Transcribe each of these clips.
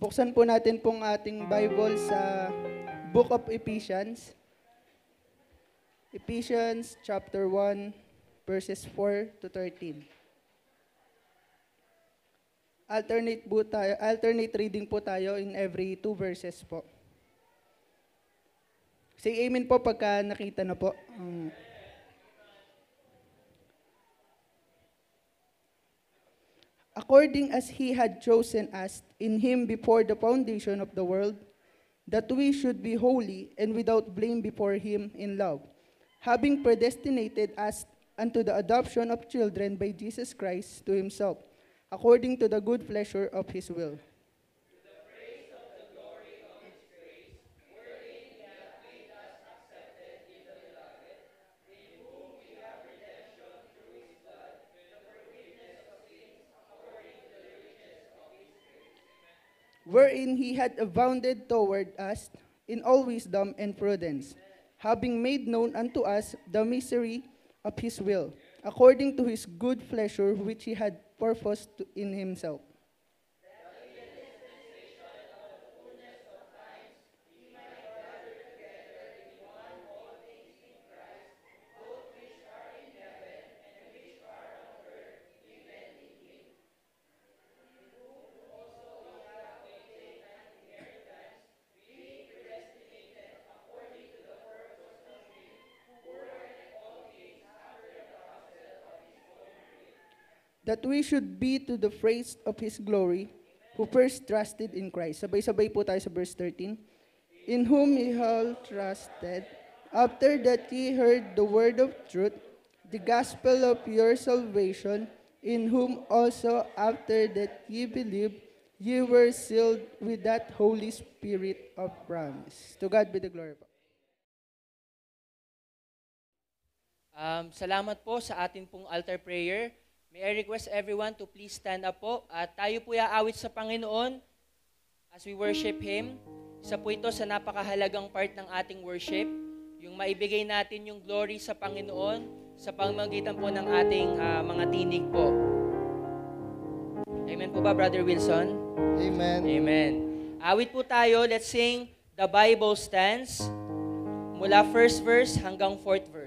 Buksan po natin pong ating Bible sa Book of Ephesians. Ephesians chapter 1 verses 4 to 13. Alternate po tayo, alternate reading po tayo in every two verses po. Say amen po pagka nakita na po. Um, according as he had chosen us in him before the foundation of the world, that we should be holy and without blame before him in love, having predestinated us unto the adoption of children by Jesus Christ to himself, according to the good pleasure of his will. wherein he had abounded toward us in all wisdom and prudence, having made known unto us the misery of his will, according to his good pleasure which he had purposed in himself that we should be to the praise of His glory, who first trusted in Christ. Sabay-sabay po tayo sa verse 13. In whom ye all trusted, after that ye heard the word of truth, the gospel of your salvation, in whom also after that ye believed, ye were sealed with that Holy Spirit of promise. To God be the glory. Um, salamat po sa atin pong altar prayer. May I request everyone to please stand up po at tayo po awit sa Panginoon as we worship Him. Isa po ito sa napakahalagang part ng ating worship, yung maibigay natin yung glory sa Panginoon sa pamamagitan po ng ating uh, mga tinig po. Amen po ba, Brother Wilson? Amen. Amen. Awit po tayo, let's sing The Bible Stands mula first verse hanggang fourth verse.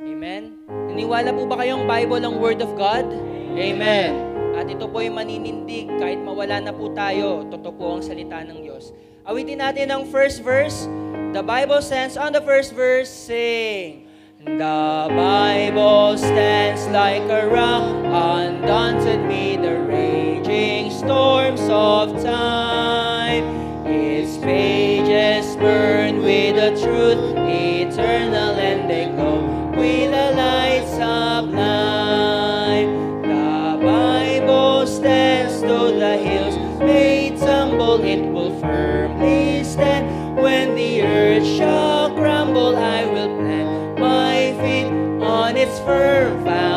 Amen? Naniwala po ba kayong Bible ang Word of God? Amen. At ito po ay maninindig kahit mawala na po tayo, totoo po ang salita ng Diyos. Awitin natin ang first verse. The Bible stands on the first verse, sing. The Bible stands like a rock, undaunted me the raging storms of time. Its pages burn with the truth soul it will firmly stand. When the earth shall crumble, I will plant my feet on its firm foundation.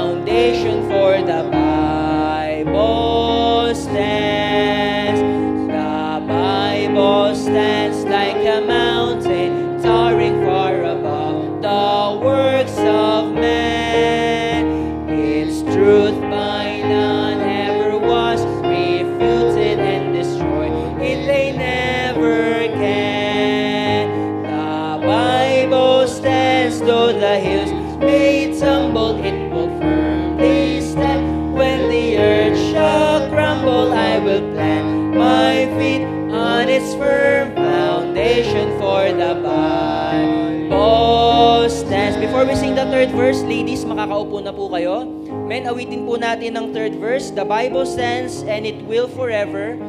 First Ladies, makakaupo na po kayo. Men, awitin po natin ang third verse. The Bible stands and it will forever.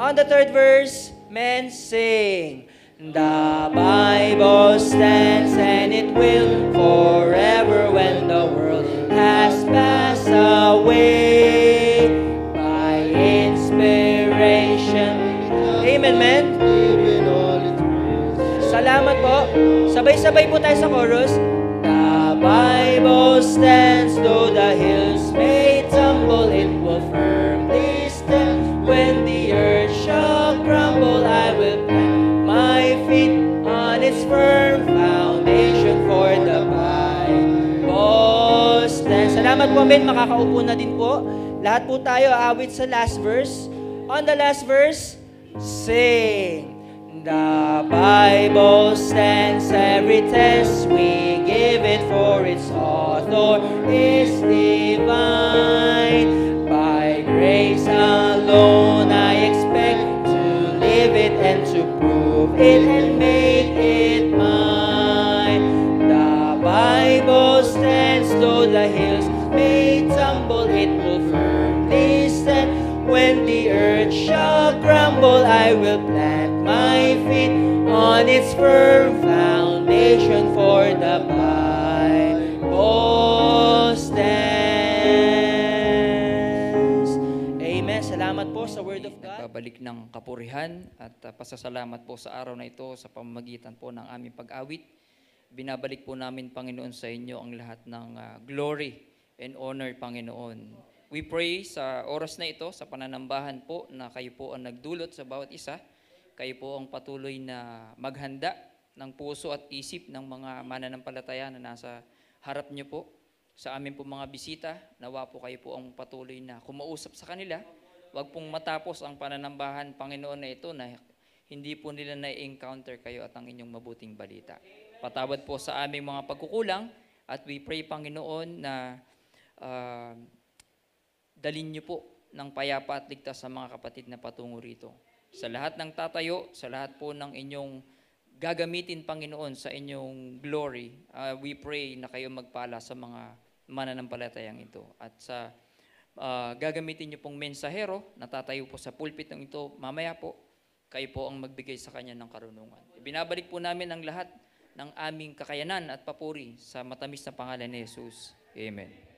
On the third verse, men sing. The Bible stands and it will forever when the world has passed away by inspiration. Amen, men. Salamat po. Sabay-sabay po tayo sa chorus. Bible stands, though the hills may tumble, it will firmly stand. When the earth shall crumble, I will my feet on its firm foundation for the Bible Salamat po, men. Makakaupo na din po. Lahat po tayo awit sa last verse. On the last verse, sing. The Bible stands every test we give it for its author is divine. By grace alone I expect to live it and to prove it and make it mine. The Bible stands though the hills may tumble, it will firmly stand. When the earth shall crumble, I will plant my feet on its firm foundation for the balik ng kapurihan at uh, pasasalamat po sa araw na ito sa pamamagitan po ng aming pag-awit. Binabalik po namin, Panginoon, sa inyo ang lahat ng uh, glory and honor, Panginoon. We pray sa oras na ito, sa pananambahan po, na kayo po ang nagdulot sa bawat isa. Kayo po ang patuloy na maghanda ng puso at isip ng mga mananampalataya na nasa harap niyo po. Sa amin po mga bisita, nawa po kayo po ang patuloy na kumausap sa kanila wag pong matapos ang pananambahan, Panginoon, na ito na hindi po nila na-encounter kayo at ang inyong mabuting balita. Patawad po sa aming mga pagkukulang at we pray, Panginoon, na uh, dalin niyo po ng payapa at ligtas sa mga kapatid na patungo rito. Sa lahat ng tatayo, sa lahat po ng inyong gagamitin, Panginoon, sa inyong glory, uh, we pray na kayo magpala sa mga mananampalatayang ito. At sa uh, gagamitin niyo pong mensahero, natatayo po sa pulpit ng ito mamaya po, kayo po ang magbigay sa kanya ng karunungan. Binabalik po namin ang lahat ng aming kakayanan at papuri sa matamis na pangalan ni Jesus. Amen.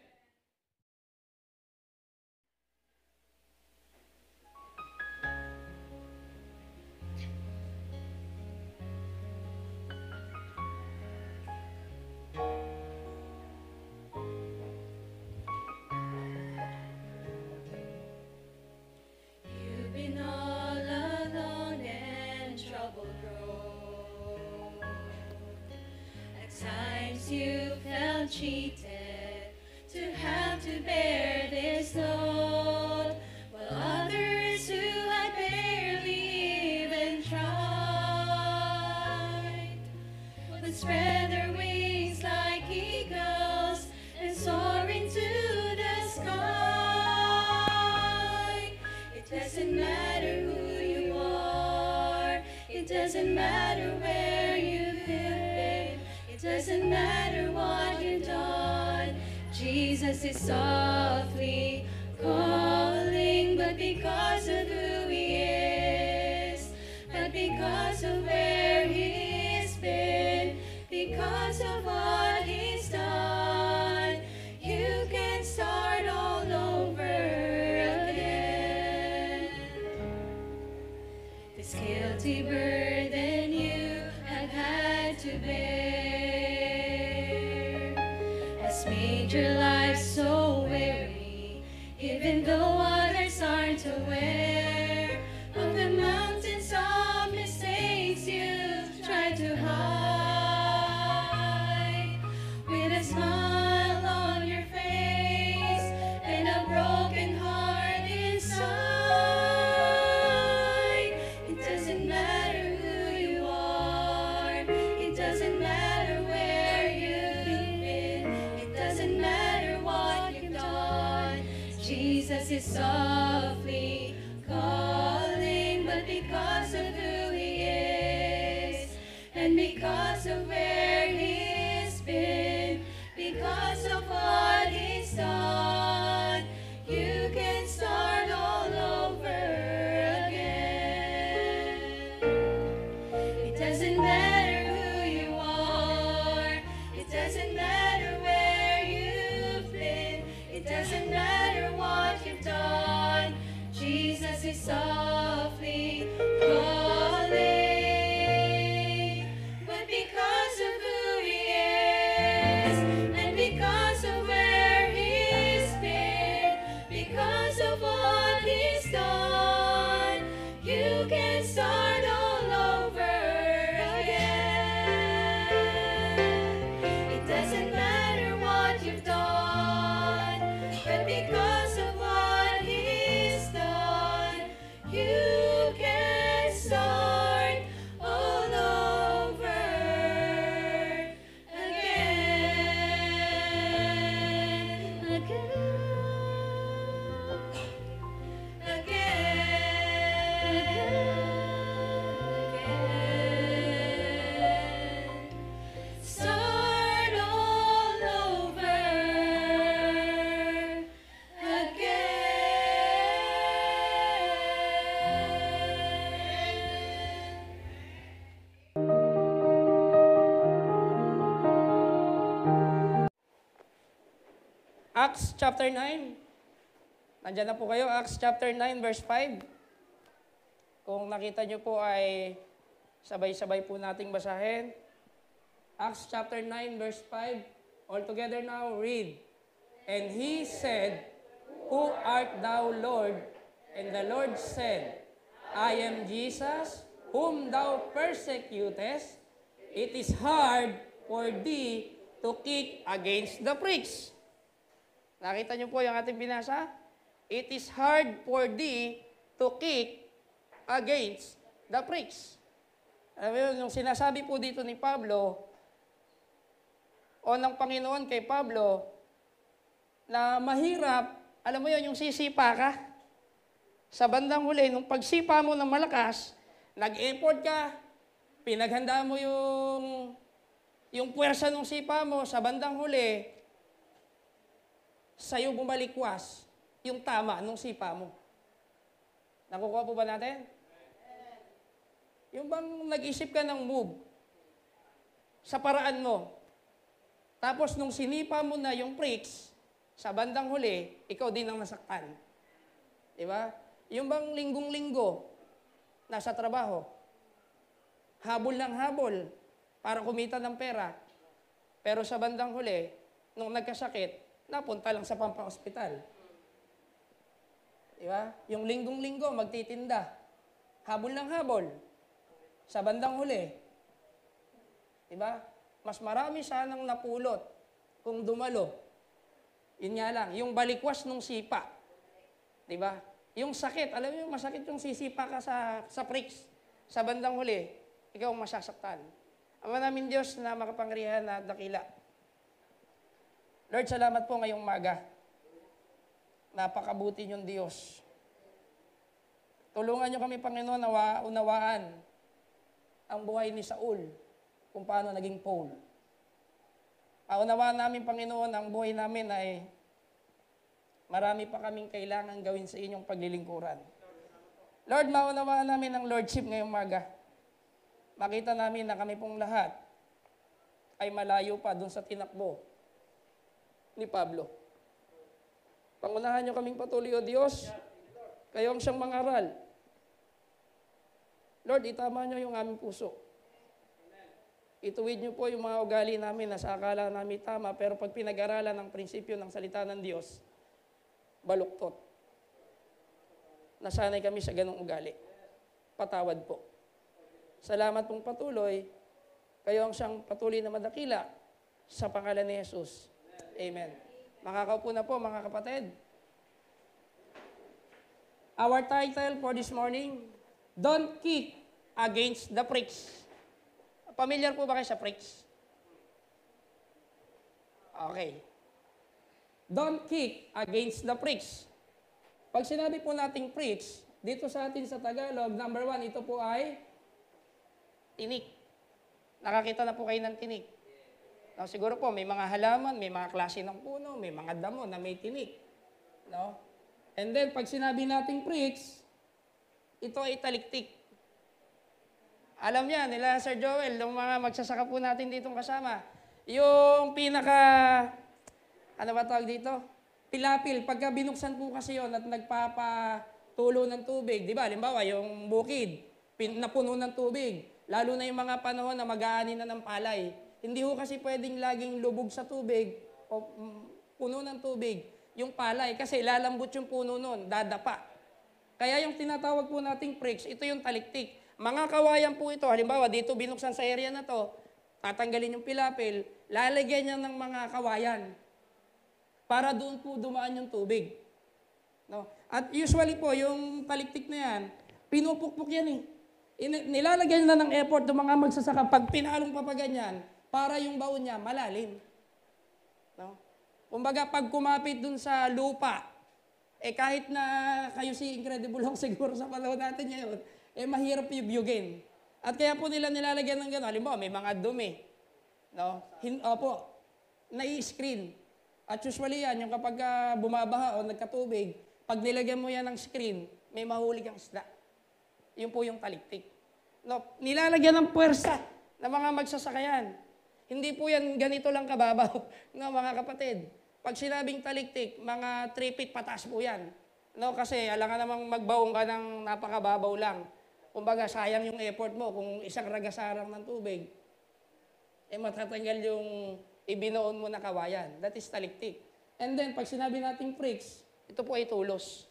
is all. Acts chapter 9. Nandiyan na po kayo, Acts chapter 9 verse 5. Kung nakita nyo po ay sabay-sabay po nating basahin. Acts chapter 9 verse 5. All together now, read. And he said, Who art thou, Lord? And the Lord said, I am Jesus, whom thou persecutest. It is hard for thee to kick against the pricks. Nakita niyo po yung ating binasa? It is hard for thee to kick against the pricks. Alam mo yung sinasabi po dito ni Pablo, o ng Panginoon kay Pablo, na mahirap, alam mo yun, yung sisipa ka. Sa bandang huli, nung pagsipa mo ng malakas, nag-effort ka, pinaghanda mo yung yung puwersa ng sipa mo, sa bandang huli, sa'yo bumalikwas yung tama nung sipa mo. Nakukuha po ba natin? Yung bang nag-isip ka ng move sa paraan mo, tapos nung sinipa mo na yung pricks, sa bandang huli, ikaw din ang nasaktan. Di ba? Yung bang linggong-linggo, nasa trabaho, habol ng habol para kumita ng pera. Pero sa bandang huli, nung nagkasakit, napunta lang sa pampaospital. Di ba? Yung linggong-linggo, magtitinda. Habol ng habol. Sa bandang huli. Di ba? Mas marami sanang napulot kung dumalo. Yun nga lang, yung balikwas nung sipa. Di ba? Yung sakit, alam niyo, masakit yung sisipa ka sa, sa pricks. Sa bandang huli, ikaw ang masasaktan. Ama namin Diyos na makapangrihan na dakila. Lord, salamat po ngayong maga. Napakabuti niyong Diyos. Tulungan niyo kami, Panginoon, na unawaan ang buhay ni Saul kung paano naging Paul. Paunawaan namin, Panginoon, ang buhay namin ay marami pa kaming kailangan gawin sa inyong paglilingkuran. Lord, maunawaan namin ang Lordship ngayong maga. Makita namin na kami pong lahat ay malayo pa doon sa tinakbo ni Pablo. Pangunahan niyo kaming patuloy, O Diyos. Kayo ang siyang mangaral. Lord, itama niyo yung aming puso. Ituwid niyo po yung mga ugali namin na sa akala namin tama, pero pag pinag-aralan ang prinsipyo ng salita ng Diyos, baluktot. Nasanay kami sa ganong ugali. Patawad po. Salamat pong patuloy. Kayo ang siyang patuloy na madakila sa pangalan ni Jesus. Amen. Makakaupo na po mga kapatid. Our title for this morning, Don't Kick Against the Pricks. Familiar po ba kayo sa pricks? Okay. Don't kick against the pricks. Pag sinabi po nating pricks, dito sa atin sa Tagalog, number one, ito po ay tinik. Nakakita na po kayo ng tinik. No, siguro po, may mga halaman, may mga klase ng puno, may mga damo na may tinik. No? And then, pag sinabi nating pricks, ito ay taliktik. Alam niya, nila Sir Joel, yung mga magsasaka po natin dito kasama, yung pinaka, ano ba tawag dito? Pilapil. Pagka binuksan po kasi yon at nagpapa tulo ng tubig, di ba? Limbawa, yung bukid, pin, napuno ng tubig, lalo na yung mga panahon na mag-aani na ng palay, hindi ho kasi pwedeng laging lubog sa tubig o mm, puno ng tubig yung palay kasi lalambot yung puno noon, dadapa. Kaya yung tinatawag po nating pricks, ito yung taliktik. Mga kawayan po ito, halimbawa dito binuksan sa area na to, tatanggalin yung pilapil, lalagyan niya ng mga kawayan para doon po dumaan yung tubig. No? At usually po, yung taliktik na yan, pinupukpok yan eh. In- nilalagyan na ng effort ng mga magsasaka. Pag pinalong pa pa ganyan, para yung baon niya malalim. No? Kumbaga, pag kumapit dun sa lupa, eh kahit na kayo si Incredible Hulk siguro sa panahon natin ngayon, eh mahirap yung bugin. At kaya po nila nilalagyan ng gano'n. Halimbawa, may mga dumi. No? Hin Opo, nai-screen. At usually yan, yung kapag uh, bumabaha o nagkatubig, pag nilagyan mo yan ng screen, may mahuli kang isda. Yun po yung taliktik. No, nilalagyan ng puwersa ng mga magsasakayan. Hindi po yan ganito lang kababaw no, mga kapatid. Pag sinabing taliktik, mga 3 feet patas po yan. No, kasi alam ka namang magbaong ka ng napakababaw lang. Kumbaga, sayang yung effort mo kung isang ragasarang ng tubig. Eh, matatanggal yung ibinoon mo na kawayan. That is taliktik. And then, pag sinabi nating pricks, ito po ay tulos.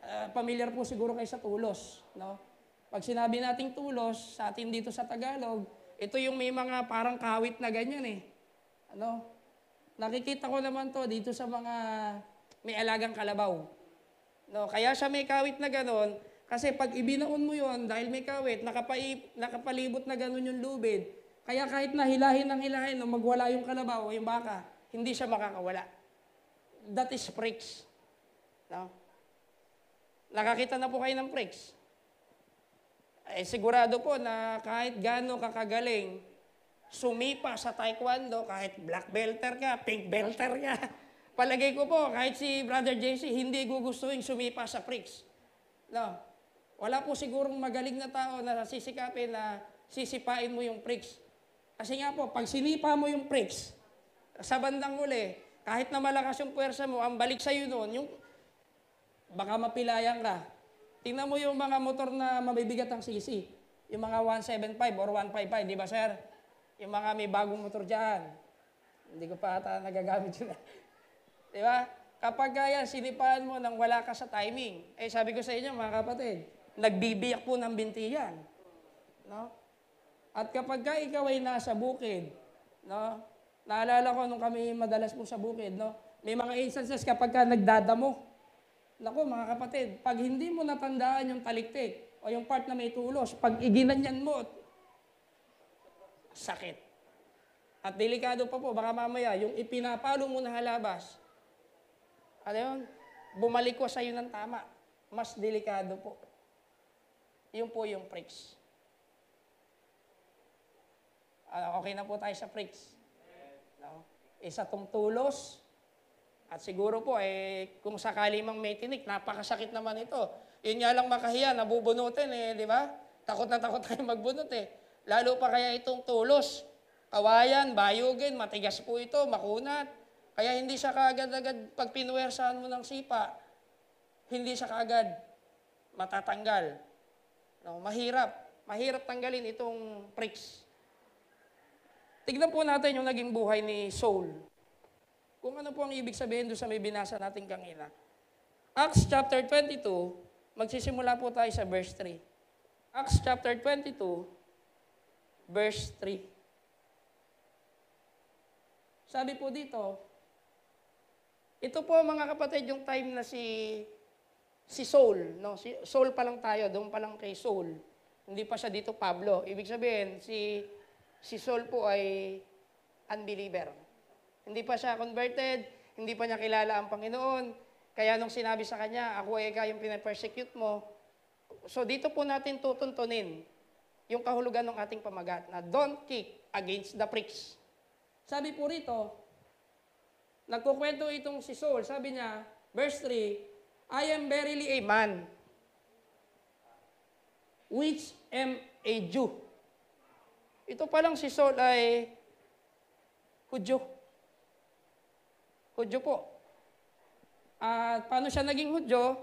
Uh, familiar po siguro kayo sa tulos. No? Pag sinabi nating tulos, sa atin dito sa Tagalog, ito yung may mga parang kawit na ganyan eh. Ano? Nakikita ko naman to dito sa mga may alagang kalabaw. No, kaya siya may kawit na ganon, kasi pag ibinaon mo yon dahil may kawit, nakapaip, nakapalibot na ganon yung lubid, kaya kahit nahilahin ng hilahin, no, magwala yung kalabaw o yung baka, hindi siya makakawala. That is pricks. No? Nakakita na po kayo ng pricks. Eh, sigurado po na kahit gaano kakagaling, sumipa sa taekwondo, kahit black belter ka, pink belter ka, palagay ko po, kahit si Brother JC, hindi gugustuhin sumipa sa pricks. No. Wala po sigurong magaling na tao na sisikapin na sisipain mo yung pricks. Kasi nga po, pag sinipa mo yung pricks, sa bandang huli, kahit na malakas yung puwersa mo, ang balik sa'yo noon, yung baka mapilayan ka, Tingnan mo yung mga motor na mabibigat ang CC. Yung mga 175 or 155, di ba sir? Yung mga may bagong motor dyan. Hindi ko pa ata nagagamit yun. di ba? Kapag kaya sinipaan mo nang wala ka sa timing, eh sabi ko sa inyo mga kapatid, nagbibiyak po ng binti yan. No? At kapag ka ikaw ay nasa bukid, no? Naalala ko nung kami madalas po sa bukid, no? May mga instances kapag ka nagdadamo, Lako mga kapatid, pag hindi mo natandaan yung taliktik o yung part na may tulos, pag iginanyan mo, sakit. At delikado pa po, baka mamaya, yung ipinapalo mo na halabas, ano yun? Bumalik ko sa'yo ng tama. Mas delikado po. Yun po yung pricks. Ah, okay na po tayo sa pricks. No? Isa tong tulos, at siguro po, eh, kung sakali mang may tinik, napakasakit naman ito. Yun nga lang makahiya, nabubunutin eh, di ba? Takot na takot tayo magbunot eh. Lalo pa kaya itong tulos. Kawayan, bayugin, matigas po ito, makunat. Kaya hindi siya kaagad-agad, pag pinuwersahan mo ng sipa, hindi siya kaagad matatanggal. No, mahirap. Mahirap tanggalin itong pricks. Tignan po natin yung naging buhay ni Saul. Kung ano po ang ibig sabihin doon sa may binasa natin kanina. Acts chapter 22, magsisimula po tayo sa verse 3. Acts chapter 22, verse 3. Sabi po dito, ito po mga kapatid yung time na si si Saul, no? Si Saul pa lang tayo, doon pa lang kay Saul. Hindi pa siya dito Pablo. Ibig sabihin si si Saul po ay unbeliever. Hindi pa siya converted, hindi pa niya kilala ang Panginoon. Kaya nung sinabi sa kanya, ako ay ikaw yung pinapersecute mo. So dito po natin tutuntunin yung kahulugan ng ating pamagat na don't kick against the pricks. Sabi po rito, nagkukwento itong si Saul, sabi niya, verse 3, I am verily a man, which am a Jew. Ito palang si Saul ay Hudyo. Hudyo po. At uh, paano siya naging Hudyo?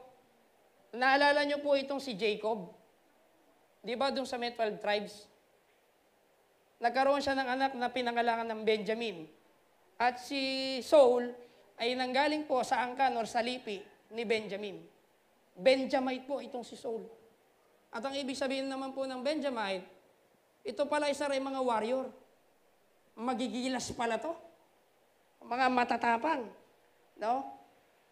Naalala niyo po itong si Jacob. Di ba doon sa may 12 tribes? Nagkaroon siya ng anak na pinangalangan ng Benjamin. At si Saul ay nanggaling po sa angkan or sa lipi ni Benjamin. Benjamite po itong si Saul. At ang ibig sabihin naman po ng Benjamite, ito pala isa rin mga warrior. Magigilas pala to mga matatapang. No?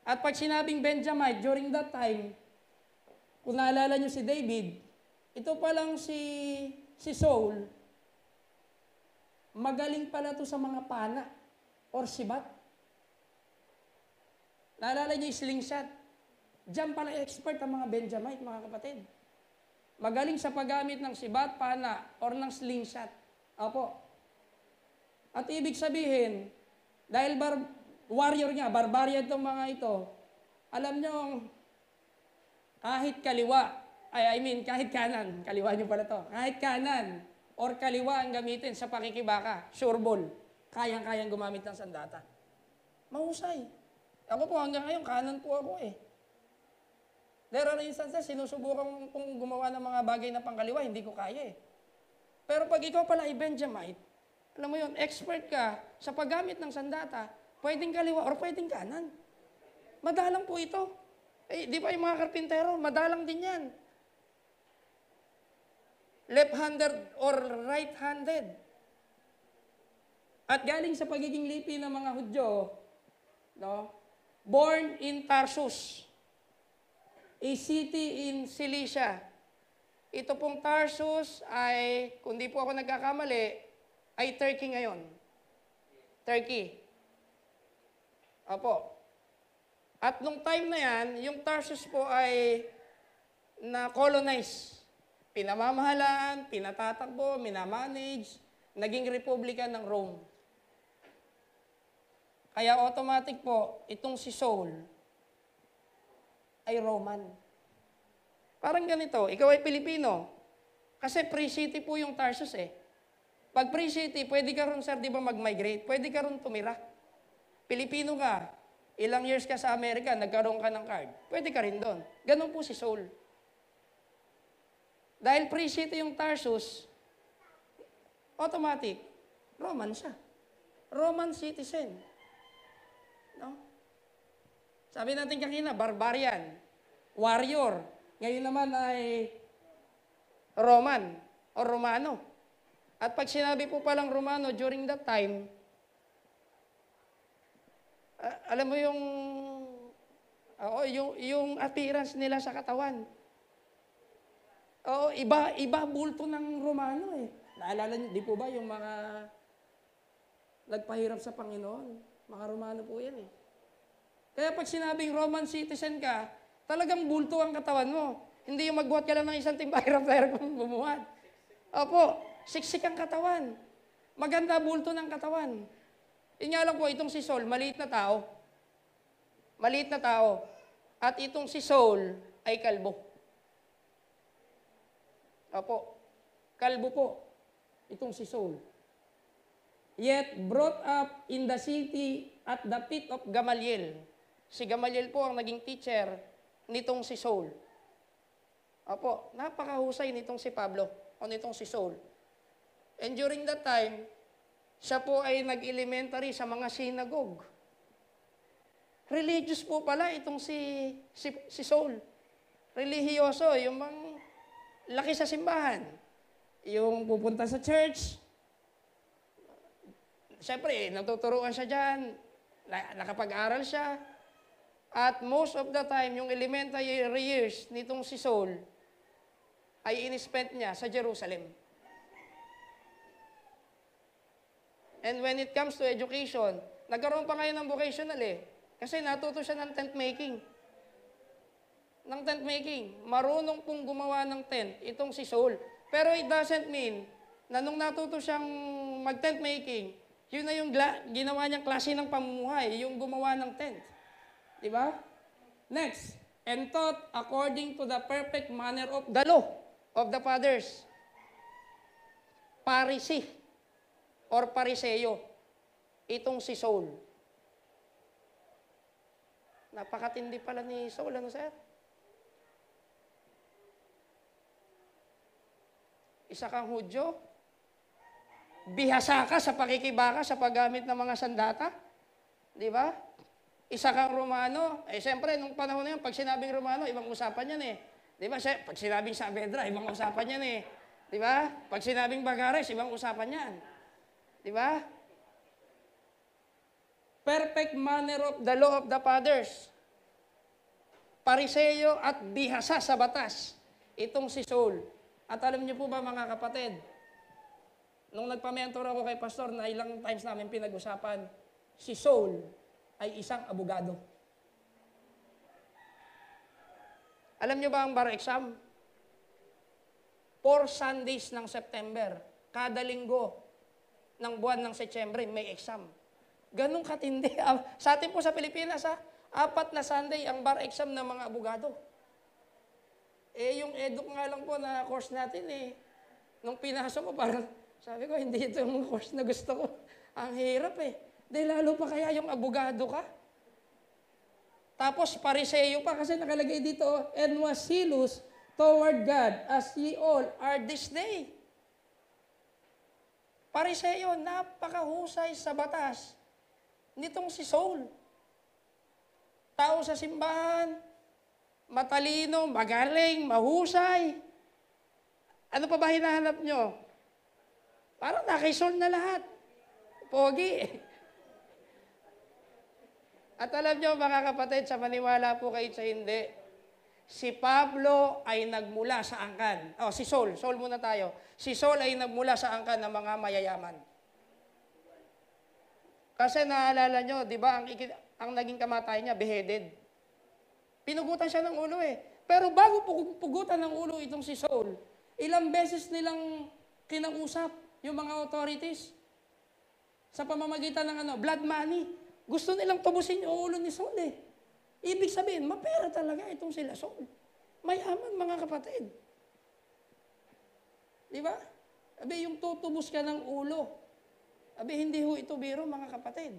At pag sinabing Benjamin during that time, kung naalala nyo si David, ito palang si, si Saul, magaling pala to sa mga pana or sibat. Naalala nyo yung slingshot? Diyan pala expert ang mga Benjamite, mga kapatid. Magaling sa paggamit ng sibat, pana, or ng slingshot. Opo. At ibig sabihin, dahil bar- warrior nga, barbarian itong mga ito. Alam nyo, kahit kaliwa, ay, I mean, kahit kanan, kaliwa nyo pala to, kahit kanan or kaliwa ang gamitin sa pakikibaka, sureball, kayang-kayang gumamit ng sandata. Mahusay. Ako po hanggang ngayon, kanan po ako eh. There are instances, sinusubukan kong gumawa ng mga bagay na pangkaliwa, hindi ko kaya eh. Pero pag ikaw pala ay Benjamite, alam mo yon expert ka sa paggamit ng sandata, pwedeng kaliwa or pwedeng kanan. Madalang po ito. Eh, di ba yung mga karpintero, madalang din yan. Left-handed or right-handed. At galing sa pagiging lipi ng mga Hudyo, no? born in Tarsus, a city in Cilicia. Ito pong Tarsus ay, kung di po ako nagkakamali, ay Turkey ngayon. Turkey. Opo. At nung time na yan, yung Tarsus po ay na-colonize. Pinamamahalaan, pinatatakbo, minamanage, naging republika ng Rome. Kaya automatic po, itong si Saul ay Roman. Parang ganito, ikaw ay Pilipino. Kasi free city po yung Tarsus eh. Pag free city, pwede ka ron, sir, di ba mag-migrate? Pwede ka ron tumira. Pilipino ka, ilang years ka sa Amerika, nagkaroon ka ng card, pwede ka rin doon. Ganun po si Saul. Dahil free city yung Tarsus, automatic, Roman siya. Roman citizen. No? Sabi natin kanina, barbarian, warrior. Ngayon naman ay Roman o Romano. At pag sinabi po palang Romano during that time, uh, alam mo yung, uh, yung, yung appearance nila sa katawan. Oo, iba, iba bulto ng Romano eh. Naalala niyo, di po ba yung mga nagpahirap sa Panginoon? Mga Romano po yan eh. Kaya pag sinabing Roman citizen ka, talagang bulto ang katawan mo. Hindi yung magbuhat ka lang ng isang timbahirap-hirap kung bumuhat. Opo. Siksik ang katawan. Maganda bulto ng katawan. Inya lang po itong si Saul, maliit na tao. Maliit na tao. At itong si Saul ay kalbo. Opo, kalbo po. Itong si Saul. Yet brought up in the city at the feet of Gamaliel. Si Gamaliel po ang naging teacher nitong si Saul. Opo, napakahusay nitong si Pablo o nitong si Saul. And during that time, siya po ay nag-elementary sa mga synagogue. Religious po pala itong si, si, si Saul. Relihiyoso, yung bang laki sa simbahan. Yung pupunta sa church. Siyempre, natuturuan siya dyan. Nakapag-aral siya. At most of the time, yung elementary years nitong si Saul ay inispent niya sa Jerusalem. And when it comes to education, nagkaroon pa ngayon ng vocational eh. Kasi natuto siya ng tent making. Ng tent making. Marunong pong gumawa ng tent, itong si Saul. Pero it doesn't mean na nung natuto siyang mag-tent making, yun na yung ginawa niyang klase ng pamumuhay, yung gumawa ng tent. Di ba? Next, and taught according to the perfect manner of the law of the fathers. Parisih or pariseyo. Itong si Saul. Napakatindi pala ni Saul, ano sir? Isa kang Hudyo? Bihasa ka sa pakikibaka sa paggamit ng mga sandata? Di ba? Isa kang Romano? Eh, siyempre, nung panahon na yun, pag sinabing Romano, ibang usapan yan eh. Di ba? Pag sinabing Saavedra, ibang usapan yan eh. Di ba? Pag sinabing Bagares, ibang usapan yan. Di ba? Perfect manner of the law of the fathers. Pariseyo at bihasa sa batas. Itong si Saul. At alam niyo po ba mga kapatid, nung nagpa-mentor ako kay Pastor na ilang times namin pinag-usapan, si Saul ay isang abogado. Alam niyo ba ang bar exam? Four Sundays ng September, kada linggo, ng buwan ng Setyembre, may exam. Ganong katindi. Ah, sa atin po sa Pilipinas, ha, ah, apat na Sunday ang bar exam ng mga abogado. Eh, yung eduk nga lang po na course natin, eh, nung pinasok ko, parang sabi ko, hindi ito yung course na gusto ko. ang hirap eh. Dahil lalo pa kaya yung abogado ka. Tapos pariseyo pa kasi nakalagay dito, and was zealous toward God as ye all are this day. Pariseo, napakahusay sa batas nitong si Saul. Tao sa simbahan, matalino, magaling, mahusay. Ano pa ba hinahanap nyo? Parang nakisol na lahat. Pogi. At alam nyo, mga kapatid, sa maniwala po kayo sa hindi, si Pablo ay nagmula sa angkan. O, oh, si Saul. Saul muna tayo. Si Saul ay nagmula sa angkan ng mga mayayaman. Kasi naalala nyo, di ba, ang, ang naging kamatay niya, beheaded. Pinugutan siya ng ulo eh. Pero bago pugutan ng ulo itong si Saul, ilang beses nilang kinausap yung mga authorities sa pamamagitan ng ano, blood money. Gusto nilang tubusin yung ulo ni Saul eh. Ibig sabihin, mapera talaga itong sila Saul. Mayaman, mga kapatid. Di ba? Abi, yung tutubos ka ng ulo. Abi, hindi ho ito biro, mga kapatid.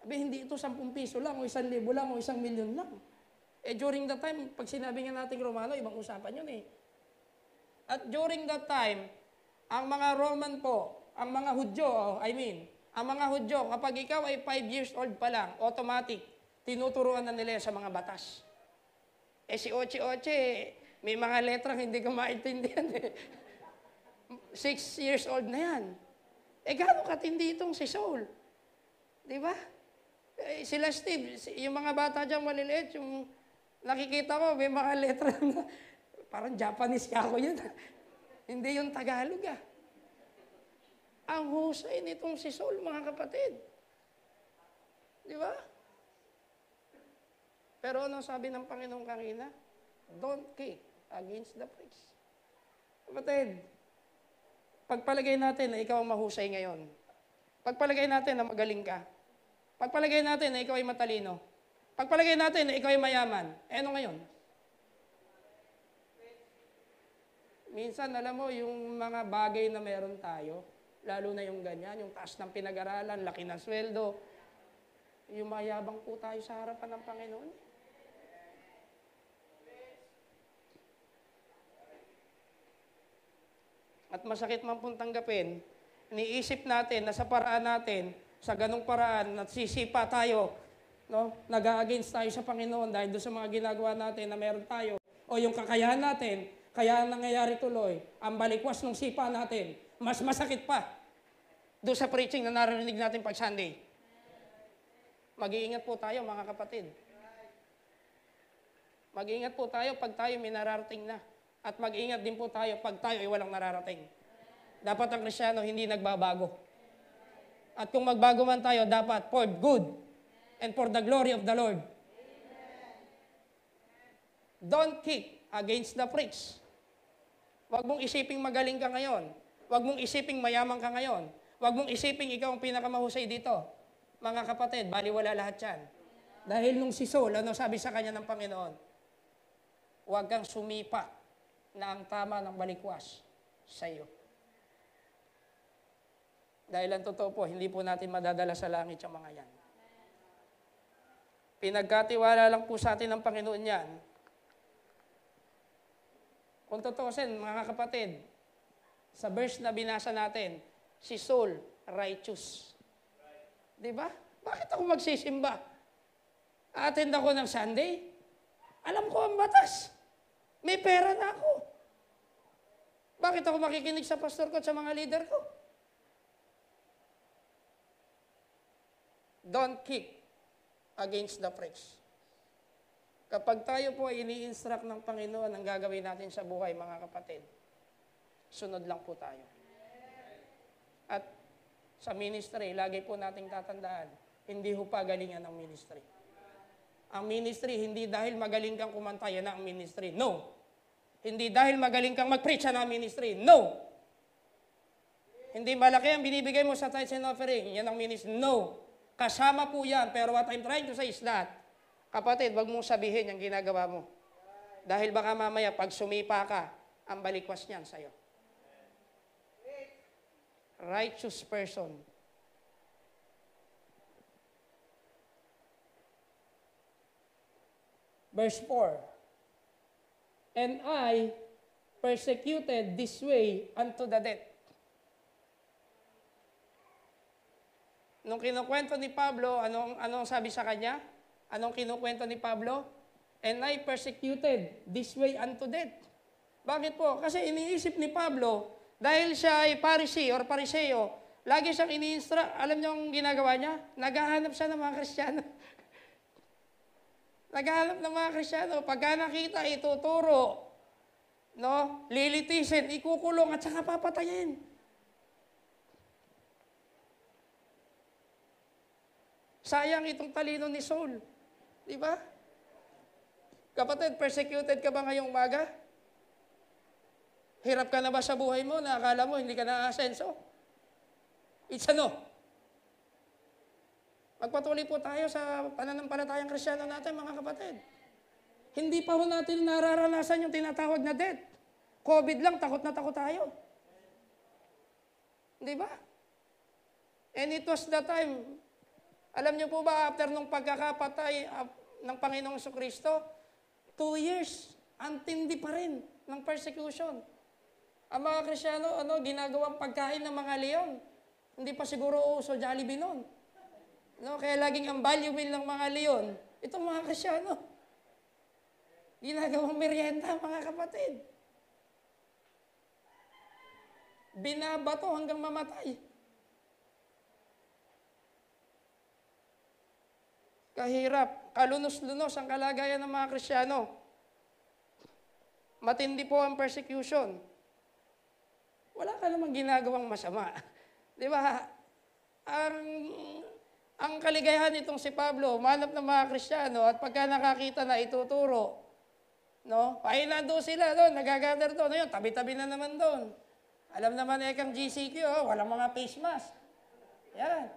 Abi, hindi ito 10 piso lang, o isang libo lang, o isang milyon lang. Eh, during that time, pag sinabi nga natin Romano, ibang usapan yun eh. At during that time, ang mga Roman po, ang mga Hudyo, oh, I mean, ang mga Hudyo, kapag ikaw ay 5 years old pa lang, automatic, tinuturuan na nila sa mga batas. Eh si Oche Oche, may mga letrang hindi ko maintindihan eh. Six years old na yan. Eh gano'ng katindi itong si Saul? Di ba? Eh, sila Steve, yung mga bata dyan maliliit, yung nakikita ko, may mga letra na parang Japanese ako yun. hindi yung Tagalog ah. Ang husay nitong si Saul, mga kapatid. Di ba? Pero anong sabi ng Panginoon kanina? Don't kick against the pricks. Kapatid, pagpalagay natin na ikaw ang mahusay ngayon. Pagpalagay natin na magaling ka. Pagpalagay natin na ikaw ay matalino. Pagpalagay natin na ikaw ay mayaman. Eh, ano ngayon? Minsan, alam mo, yung mga bagay na meron tayo, lalo na yung ganyan, yung taas ng pinag-aralan, laki ng sweldo, yung mayabang po tayo sa harapan ng Panginoon. at masakit man pong tanggapin, niisip natin na sa paraan natin, sa ganong paraan, nagsisipa tayo, no? nag-against tayo sa Panginoon dahil doon sa mga ginagawa natin na meron tayo, o yung kakayahan natin, kaya nangyayari tuloy, ang balikwas ng sipa natin, mas masakit pa doon sa preaching na narinig natin pag Sunday. Mag-iingat po tayo mga kapatid. Mag-iingat po tayo pag tayo minararating na. At mag-ingat din po tayo pag tayo ay walang nararating. Dapat ang Krisyano hindi nagbabago. At kung magbago man tayo, dapat for good and for the glory of the Lord. Don't kick against the pricks. Huwag mong isiping magaling ka ngayon. Huwag mong isiping mayaman ka ngayon. Huwag mong isiping ikaw ang pinakamahusay dito. Mga kapatid, baliwala lahat yan. Dahil nung si Saul, ano sabi sa kanya ng Panginoon? Huwag kang sumipa na ang tama ng balikwas sa iyo. Dahil ang totoo po, hindi po natin madadala sa langit yung mga yan. Pinagkatiwala lang po sa atin ng Panginoon yan. Kung totoosin, mga kapatid, sa verse na binasa natin, si Saul, righteous. Di ba? Bakit ako magsisimba? Attend ako ng Sunday? Alam ko ang batas. May pera na ako. Bakit ako makikinig sa pastor ko at sa mga leader ko? Don't kick against the pricks. Kapag tayo po ay ini-instruct ng Panginoon ang gagawin natin sa buhay, mga kapatid, sunod lang po tayo. At sa ministry, lagi po nating tatandaan, hindi ho pa galingan ang ministry. Ang ministry, hindi dahil magaling kang kumanta, yan ang ministry. No! Hindi dahil magaling kang mag-preach na ministry. No! Hindi malaki ang binibigay mo sa tithes and offering. Yan ang ministry. No! Kasama po yan. Pero what I'm trying to say is that, kapatid, wag mong sabihin ang ginagawa mo. Dahil baka mamaya, pag sumipa ka, ang balikwas niyan sa'yo. Righteous person. Verse 4 and I persecuted this way unto the death. Nung kinukwento ni Pablo, anong, anong sabi sa kanya? Anong kinukwento ni Pablo? And I persecuted this way unto death. Bakit po? Kasi iniisip ni Pablo, dahil siya ay Pharisee or Pariseo, lagi siyang iniinstra, Alam niyo ang ginagawa niya? Naghahanap siya ng mga Kristiyano. Naghahanap ng mga Krisyano, pagka nakita, ituturo. No? Lilitisin, ikukulong at saka papatayin. Sayang itong talino ni Saul. Di ba? Kapatid, persecuted ka ba ngayong umaga? Hirap ka na ba sa buhay mo na mo hindi ka na-asenso? It's ano? Magpatuloy po tayo sa pananampalatayang krisyano natin, mga kapatid. Hindi pa ho natin nararanasan yung tinatawag na death. COVID lang, takot na takot tayo. Di ba? And it was the time. Alam niyo po ba, after nung pagkakapatay uh, ng Panginoong Kristo, two years, antindi pa rin ng persecution. Ang mga Krisyano, ano, ginagawang pagkain ng mga leon. Hindi pa siguro uso Jollibee noon. No, kaya laging ang value meal ng mga leon, itong mga kasyano. Ginagawang merienda, mga kapatid. Binabato hanggang mamatay. Kahirap, kalunos-lunos ang kalagayan ng mga Krisyano. Matindi po ang persecution. Wala ka namang ginagawang masama. Di ba? Ang ang kaligayahan nitong si Pablo, umanap ng mga Kristiyano at pagka nakakita na ituturo, no? Pailan doon sila doon, nagagather doon. Ayun, tabi-tabi na naman doon. Alam naman eh kang GCQ, oh, walang mga face mask. Yan.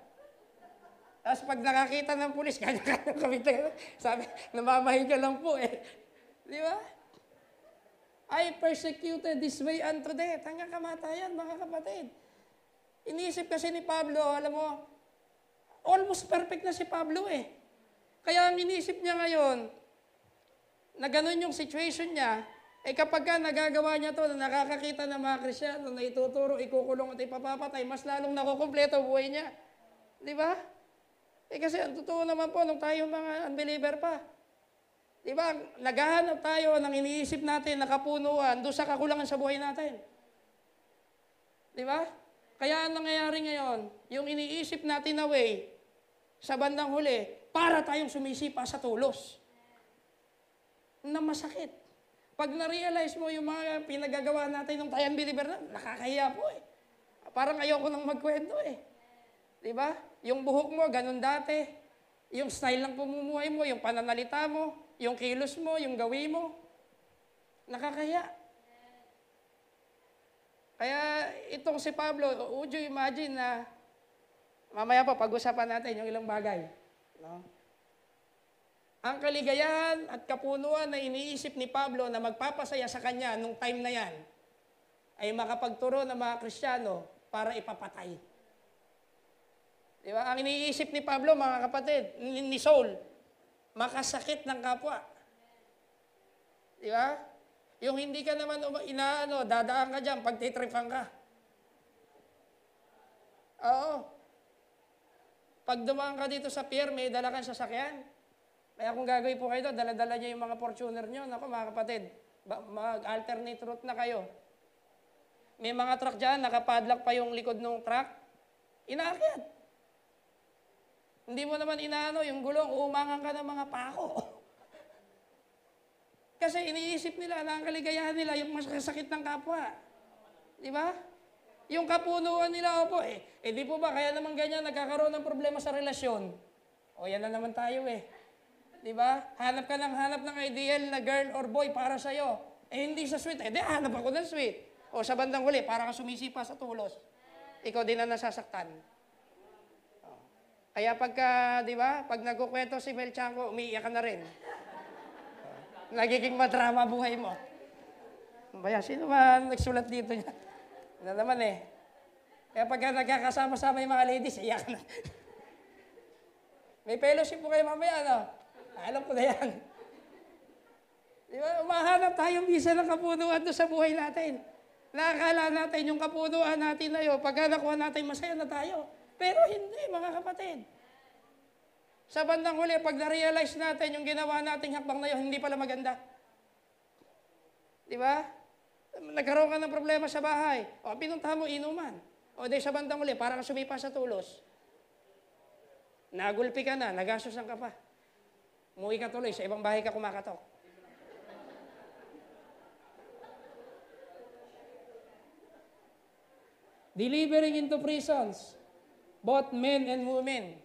Tapos pag nakakita ng pulis, kanya-kanya kami tayo. Sabi, namamahin ka lang po eh. Di ba? I persecuted this way unto death. Hanggang kamatayan, mga kapatid. Iniisip kasi ni Pablo, alam mo, Almost perfect na si Pablo eh. Kaya ang iniisip niya ngayon, na ganun yung situation niya, eh kapag ka nagagawa niya to, na nakakakita ng mga Krisyano, na ituturo, ikukulong at ipapapatay, mas lalong nakukumpleto buhay niya. Di ba? Eh kasi ang totoo naman po, nung tayo mga unbeliever pa, di ba, naghahanap tayo ng iniisip natin na kapunuan doon sa kakulangan sa buhay natin. Di ba? Kaya ang nangyayari ngayon, yung iniisip natin na way, sa bandang huli para tayong sumisipa sa tulos. Na masakit. Pag na-realize mo yung mga pinagagawa natin ng tayan believer na, nakakahiya po eh. Parang ayoko nang magkwento eh. Di ba? Yung buhok mo, ganun dati. Yung style ng pamumuhay mo, yung pananalita mo, yung kilos mo, yung gawi mo. Nakakaya. Kaya itong si Pablo, would you imagine na Mamaya po, pag-usapan natin yung ilang bagay. No? Ang kaligayahan at kapunuan na iniisip ni Pablo na magpapasaya sa kanya nung time na yan ay makapagturo ng mga Kristiyano para ipapatay. Di ba? Ang iniisip ni Pablo, mga kapatid, ni Saul, makasakit ng kapwa. Di ba? Yung hindi ka naman inaano, dadaan ka dyan, pagtitripan ka. Oo. Pag dumaan ka dito sa pier, may dala kang sasakyan. Kaya kung gagawin po kayo doon, dala-dala niyo yung mga Fortuner niyo. Nako mga kapatid, mag-alternate route na kayo. May mga truck dyan, nakapadlock pa yung likod ng truck. Inaakyat. Hindi mo naman inaano yung gulong, uumangan ka ng mga pako. Kasi iniisip nila na ang kaligayahan nila yung masakit ng kapwa. Di ba? Yung kapunuan nila, opo, eh, eh di po ba, kaya naman ganyan, nagkakaroon ng problema sa relasyon. O yan na naman tayo eh. Di ba? Hanap ka ng hanap ng ideal na girl or boy para sa'yo. Eh hindi sa sweet. Eh di, hanap ako ng sweet. O sa bandang huli, para ka sumisipa sa tulos. Ikaw din na nasasaktan. O. Kaya pagka, di ba, pag nagkukwento si Melchanko, umiiyak ka na rin. Nagiging madrama buhay mo. Baya, sino ba nagsulat dito niya? Ano naman eh. Kaya pagka nagkakasama-sama yung mga ladies, iyak na. May fellowship po kayo mamaya, ano? Ah, alam ko na yan. Di ba? Umahanap tayong bisa ng kapunuan doon sa buhay natin. Nakakala natin yung kapunuan natin na yun. Pagka nakuha natin, masaya na tayo. Pero hindi, mga kapatid. Sa bandang huli, pag na-realize natin yung ginawa nating hakbang na yun, hindi pala maganda. Di ba? nagkaroon ka ng problema sa bahay, o pinuntahan mo inuman, o di sa bandang uli, para ka sumipa sa tulos. Nagulpi ka na, nagastosan ka pa. Muwi ka tuloy, sa ibang bahay ka kumakatok. Delivering into prisons, both men and women.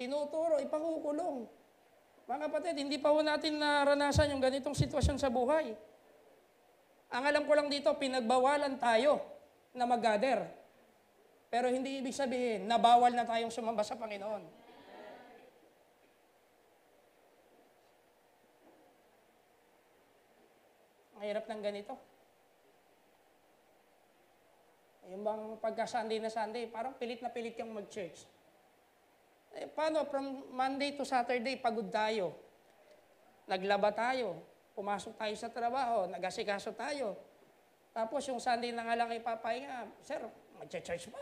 Tinuturo, ipakukulong. Mga kapatid, hindi pa ho natin naranasan yung ganitong sitwasyon sa buhay. Ang alam ko lang dito, pinagbawalan tayo na mag-gather. Pero hindi ibig sabihin, nabawal na tayong sumamba sa Panginoon. Ang hirap ng ganito. Yung bang pagka Sunday na Sunday, parang pilit na pilit kang mag-church. Eh, paano? From Monday to Saturday, pagod tayo. Naglaba tayo. Pumasok tayo sa trabaho. Nagasikaso tayo. Tapos yung Sunday na nga lang ipapahinga, Sir, magcha-church ba?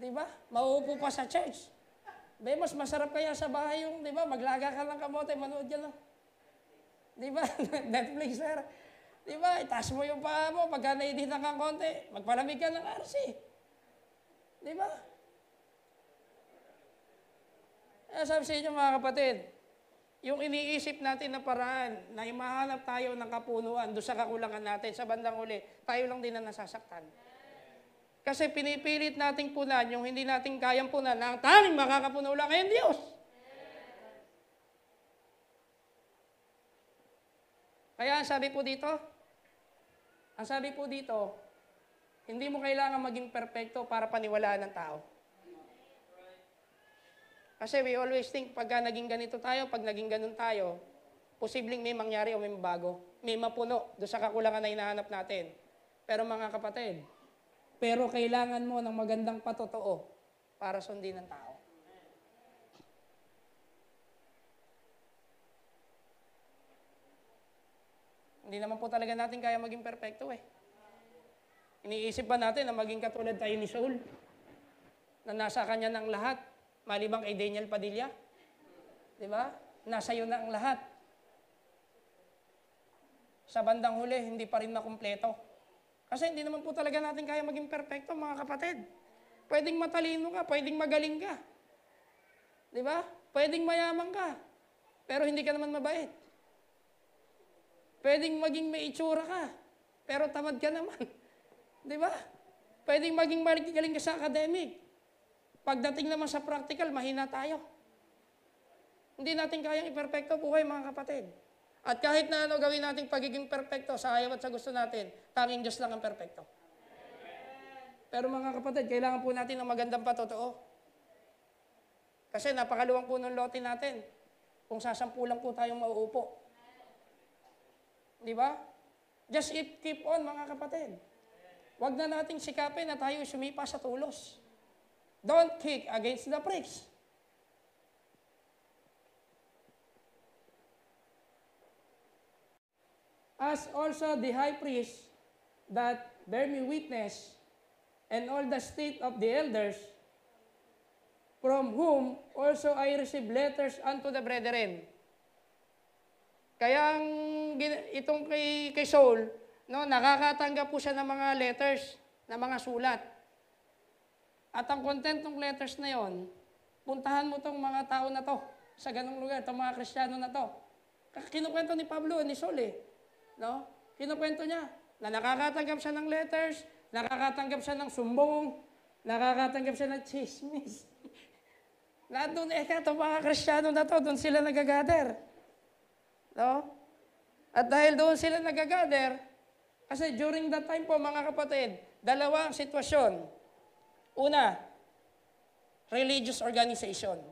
Di ba? Mauupo pa sa church. Be, mas masarap kaya sa bahay yung, di ba, maglaga ka lang kamote, manood yan lang. Di ba? Netflix, sir. Di ba? Itas mo yung paa mo, pagka naidit na kang konti, magpalamig ka ng RC. Di ba? Ano sabi sa inyo mga kapatid? Yung iniisip natin na paraan na imahanap tayo ng kapunuan doon sa kakulangan natin, sa bandang uli, tayo lang din na nasasaktan. Kasi pinipilit nating punan yung hindi natin kayang punan na ang tanging makakapuno lang ay Diyos. Kaya ang sabi po dito, ang sabi po dito, hindi mo kailangan maging perpekto para paniwalaan ng tao. Kasi we always think, pag naging ganito tayo, pag naging ganun tayo, posibleng may mangyari o may bago. May mapuno doon sa kakulangan na hinahanap natin. Pero mga kapatid, pero kailangan mo ng magandang patotoo para sundin ng tao. Hindi naman po talaga natin kaya maging perfecto eh. Iniisip ba natin na maging katulad tayo ni Saul? Na nasa kanya ng lahat? Malibang kay Daniel Padilla. Di ba? Nasa iyo na ang lahat. Sa bandang huli, hindi pa rin makumpleto. Kasi hindi naman po talaga natin kaya maging perfecto, mga kapatid. Pwedeng matalino ka, pwedeng magaling ka. Di ba? Pwedeng mayaman ka, pero hindi ka naman mabait. Pwedeng maging may itsura ka, pero tamad ka naman. Di ba? Pwedeng maging magaling ka sa academic, Pagdating naman sa practical, mahina tayo. Hindi natin kayang iperfecto buhay, mga kapatid. At kahit na ano gawin natin pagiging perfecto sa ayaw at sa gusto natin, tanging Diyos lang ang perfecto. Pero mga kapatid, kailangan po natin ng magandang patotoo. Kasi napakaluwang po ng lote natin. Kung sasampu lang po tayong mauupo. Di ba? Just keep, keep on, mga kapatid. Huwag na nating sikapin na tayo sumipa sa tulos. Don't kick against the pricks. As also the high priest that bear me witness and all the state of the elders, from whom also I received letters unto the brethren. Kaya ang, itong kay, kay Saul, no, nakakatanggap po siya ng mga letters, ng mga sulat. At ang content ng letters na yon, puntahan mo tong mga tao na to sa ganong lugar, tong mga Kristiyano na to. Kinukwento ni Pablo, ni Saul eh. No? Kinukwento niya na nakakatanggap siya ng letters, nakakatanggap siya ng sumbong, nakakatanggap siya ng chismis. Lahat doon, eh, ito mga Kristiyano na to, doon sila nagagather. No? At dahil doon sila nagagather, kasi during that time po, mga kapatid, dalawa ang sitwasyon. Una, religious organization.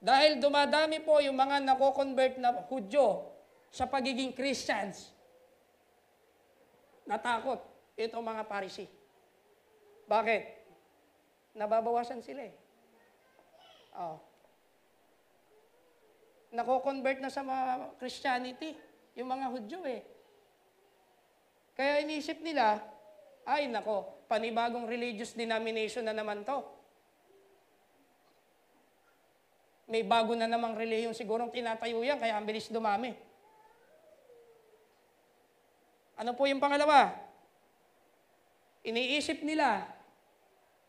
Dahil dumadami po yung mga nako-convert na Hudyo sa pagiging Christians, natakot itong mga parisi. Bakit? Nababawasan sila eh. Oh. Nako-convert na sa mga Christianity yung mga Hudyo eh. Kaya inisip nila, ay nako, panibagong religious denomination na naman to. May bago na namang relihiyon sigurong tinatayo yan, kaya ang bilis dumami. Ano po yung pangalawa? Iniisip nila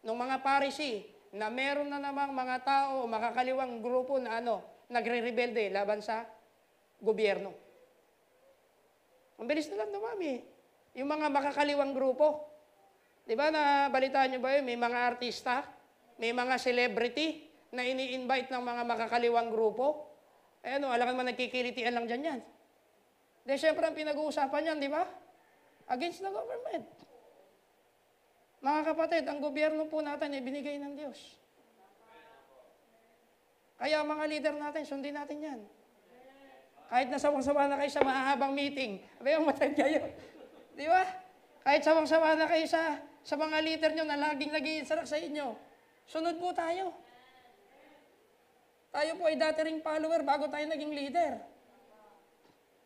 ng mga parisi na meron na namang mga tao, makakaliwang grupo na ano, nagre-rebelde laban sa gobyerno. Ang bilis na lang dumami. Yung mga makakaliwang grupo. Di ba na balita nyo ba yun? May mga artista, may mga celebrity na ini-invite ng mga makakaliwang grupo. Eh ano, alam naman nagkikilitian lang dyan yan. De, syempre ang pinag-uusapan yan, di ba? Against the government. Mga kapatid, ang gobyerno po natin ay binigay ng Diyos. Kaya mga leader natin, sundin natin yan. Kahit nasawang-sawa na kayo sa mahahabang meeting, abay, matay kayo. Di ba? Kahit sawang-sawa na kayo sa, sa mga leader nyo na laging sarak sa inyo, sunod po tayo. Tayo po ay dati ring follower bago tayo naging leader.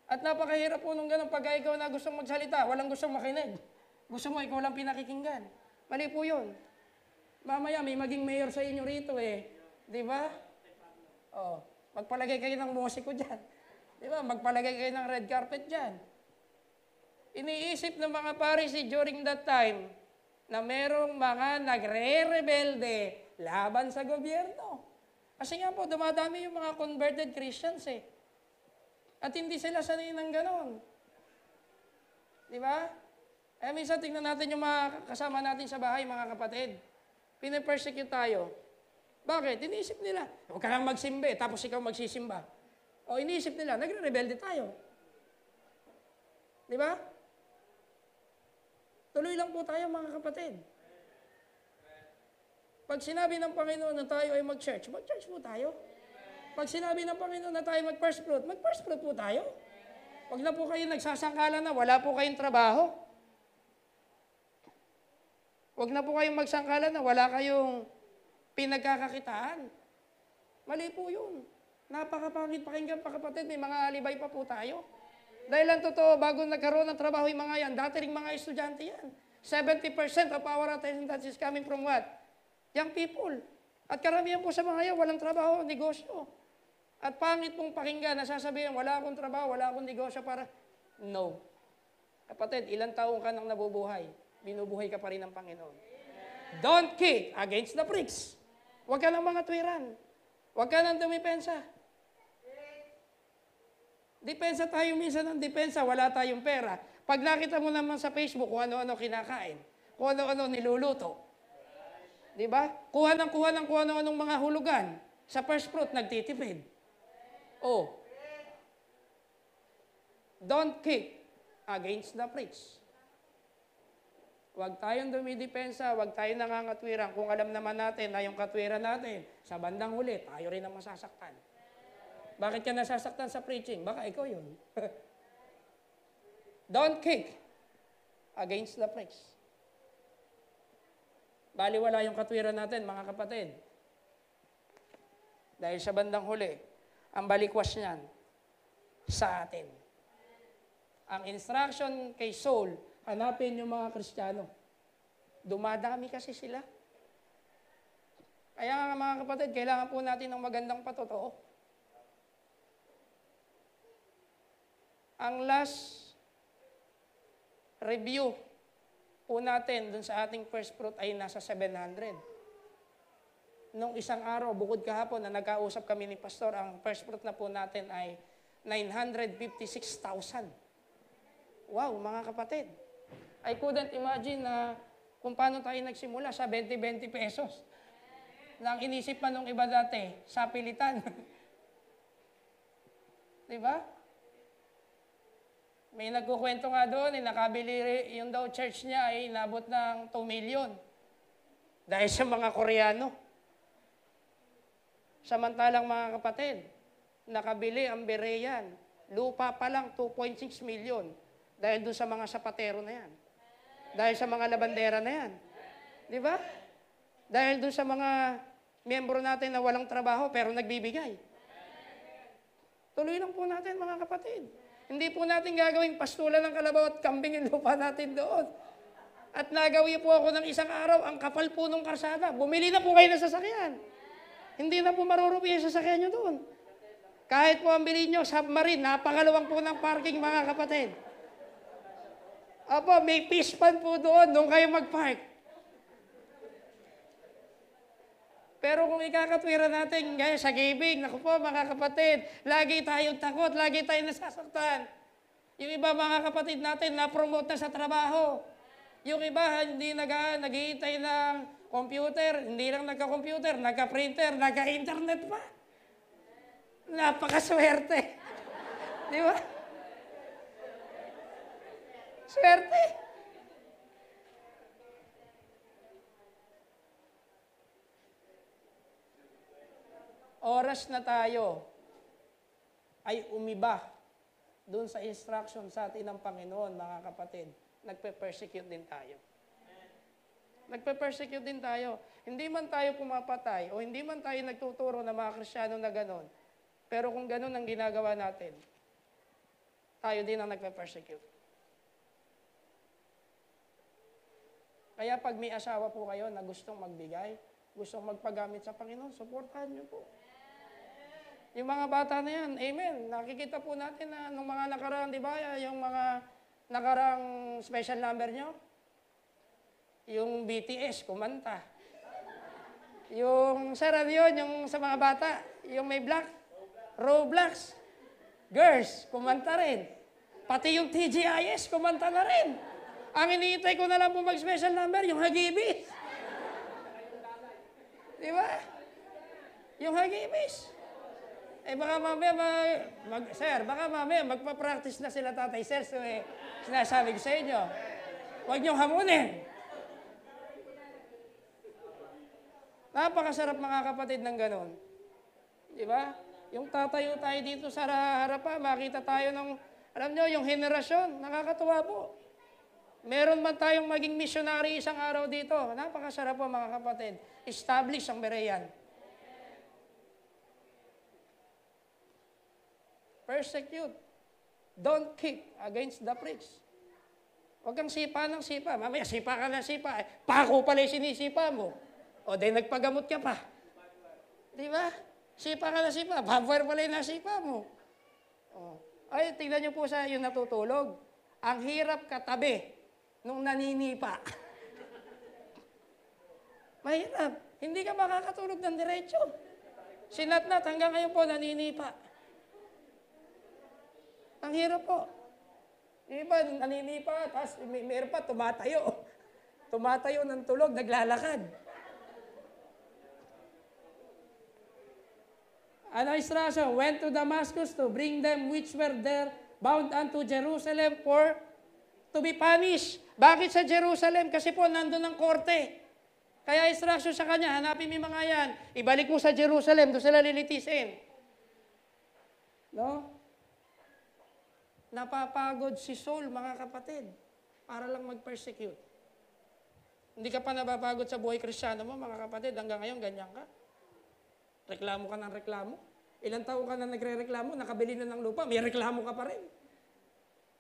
At napakahirap po nung ganun pag ikaw na gustong magsalita, walang gustong makinig. Gusto mo, ikaw lang pinakikinggan. Mali po yun. Mamaya, may maging mayor sa inyo rito eh. Di ba? Oh, magpalagay kayo ng musiko dyan. Di ba? Magpalagay kayo ng red carpet dyan. Iniisip ng mga Pharisee during that time na merong mga nagre-rebelde laban sa gobyerno. Kasi nga po, dumadami yung mga converted Christians eh. At hindi sila sanay ng ganon. Di ba? Eh, minsan tingnan natin yung mga kasama natin sa bahay, mga kapatid. Pinapersecute tayo. Bakit? Iniisip nila, huwag ka lang magsimba tapos ikaw magsisimba. O iniisip nila, nagre-rebelde tayo. Di ba? Tuloy lang po tayo mga kapatid. Pag sinabi ng Panginoon na tayo ay mag-church, mag-church po tayo. Pag sinabi ng Panginoon na tayo mag-first fruit, mag-first fruit po tayo. Huwag na po kayo nagsasangkala na wala po kayong trabaho. Huwag na po kayong magsangkala na wala kayong pinagkakakitaan. Mali po yun. Napakapangit pakinggan pa kapatid, may mga alibay pa po tayo. Dahil ang totoo, bago nagkaroon ng trabaho yung mga yan, dati rin mga estudyante yan. 70% of our attendance is coming from what? Young people. At karamihan po sa mga yan, walang trabaho, negosyo. At pangit pong pakinggan na wala akong trabaho, wala akong negosyo para... No. Kapatid, ilang taong ka nang nabubuhay, binubuhay ka pa rin ng Panginoon. Don't kick against the pricks. Huwag ka ng mga tuwiran. Huwag ka ng dumipensa. Depensa tayo minsan ng depensa, wala tayong pera. Pag nakita mo naman sa Facebook kung ano-ano kinakain, kung ano-ano niluluto. Di ba? Kuha ng kuha ng kuha ng anong mga hulugan. Sa first fruit, nagtitipid. Oh. Don't kick against the pricks. Huwag tayong dumidepensa, huwag tayong nangangatwiran. Kung alam naman natin na yung katwiran natin, sa bandang huli, tayo rin ang masasaktan. Bakit ka nasasaktan sa preaching? Baka ikaw yun. Don't kick against the pricks. Baliwala yung katwiran natin, mga kapatid. Dahil sa bandang huli, ang balikwas niyan sa atin. Ang instruction kay Saul, hanapin yung mga Kristiyano. Dumadami kasi sila. Kaya nga mga kapatid, kailangan po natin ng magandang patotoo. Ang last review po natin dun sa ating first fruit ay nasa 700. Nung isang araw, bukod kahapon na nagkausap kami ni Pastor, ang first fruit na po natin ay 956,000. Wow, mga kapatid. I couldn't imagine na kung paano tayo nagsimula sa 20-20 pesos. Na ang inisip pa nung iba dati, sa pilitan. diba? May nagkukwento nga doon, eh, nakabili yung daw church niya ay inabot ng 2 million. Dahil sa mga Koreano. Samantalang mga kapatid, nakabili ang Berean. Lupa pa lang 2.6 million. Dahil doon sa mga sapatero na yan. Dahil sa mga labandera na yan. Di ba? Dahil doon sa mga miyembro natin na walang trabaho pero nagbibigay. Tuloy lang po natin mga kapatid. Hindi po natin gagawing pastulan ng kalabaw at kambing yung lupa natin doon. At nagawi po ako ng isang araw, ang kapal po ng karsada. Bumili na po kayo ng sasakyan. Hindi na po marurupi yung sasakyan nyo doon. Kahit po ang bilhin nyo, submarine, napakalawang po ng parking mga kapatid. Apo, may peace pan po doon, nung kayo mag-park. Pero kung ikakatwira natin ngayon sa giving, naku po mga kapatid, lagi tayong takot, lagi tayong nasasaktan. Yung iba mga kapatid natin, na-promote na sa trabaho. Yung iba, hindi nag naghihintay ng computer, hindi lang nagka-computer, nagka-printer, nagka-internet pa. Napakaswerte. Di ba? Swerte. oras na tayo ay umiba doon sa instruction sa atin ng Panginoon, mga kapatid, nagpe-persecute din tayo. Nagpe-persecute din tayo. Hindi man tayo pumapatay o hindi man tayo nagtuturo na mga Krisyano na ganon. Pero kung ganon ang ginagawa natin, tayo din ang nagpe-persecute. Kaya pag may asawa po kayo na gustong magbigay, gustong magpagamit sa Panginoon, supportahan niyo po. Yung mga bata na yan, amen. Nakikita po natin na nung mga nakaraan, di ba, yung mga nakarang special number nyo, yung BTS, kumanta. Yung, sir, ano Yung sa mga bata, yung may black, Roblox. Girls, kumanta rin. Pati yung TGIS, kumanta na rin. Ang iniintay ko na lang po mag-special number, yung Hagibis. Di ba? Yung Hagibis. Eh baka mamaya, mag, mag, sir, baka mamaya magpa-practice na sila tatay sir. So eh, sinasabi ko sa inyo, huwag niyong hamunin. Napakasarap mga kapatid ng ganun. Di ba? Yung tatayo tayo dito sa harap harapan, ah, makita tayo ng, alam nyo, yung henerasyon, nakakatuwa po. Meron man tayong maging missionary isang araw dito. Napakasarap po mga kapatid. Establish ang Berean. Persecute. Don't kick against the pricks. Huwag kang sipa ng sipa. Mamaya sipa ka ng sipa. Eh, pako pala yung sinisipa mo. O di nagpagamot ka pa. Di ba? Sipa ka ng sipa. Bumper pala yung nasipa mo. O. Ay, tingnan niyo po sa yung natutulog. Ang hirap katabi nung naninipa. Mahirap. Hindi ka makakatulog ng diretsyo. Sinatnat hanggang ngayon po naninipa. Ang hirap po. Iba, naninipa, tapos may, mayroon pa, tumatayo. Tumatayo ng tulog, naglalakad. Another instruction, went to Damascus to bring them which were there bound unto Jerusalem for to be punished. Bakit sa Jerusalem? Kasi po, nandun ang korte. Kaya instruction sa kanya, hanapin mo mga yan. Ibalik mo sa Jerusalem, doon sila lilitisin. No? Napapagod si Saul, mga kapatid, para lang mag-persecute. Hindi ka pa napapagod sa buhay krisyano mo, mga kapatid. Hanggang ngayon, ganyan ka. Reklamo ka ng reklamo. Ilang taon ka na nagre-reklamo, nakabili na ng lupa, may reklamo ka pa rin.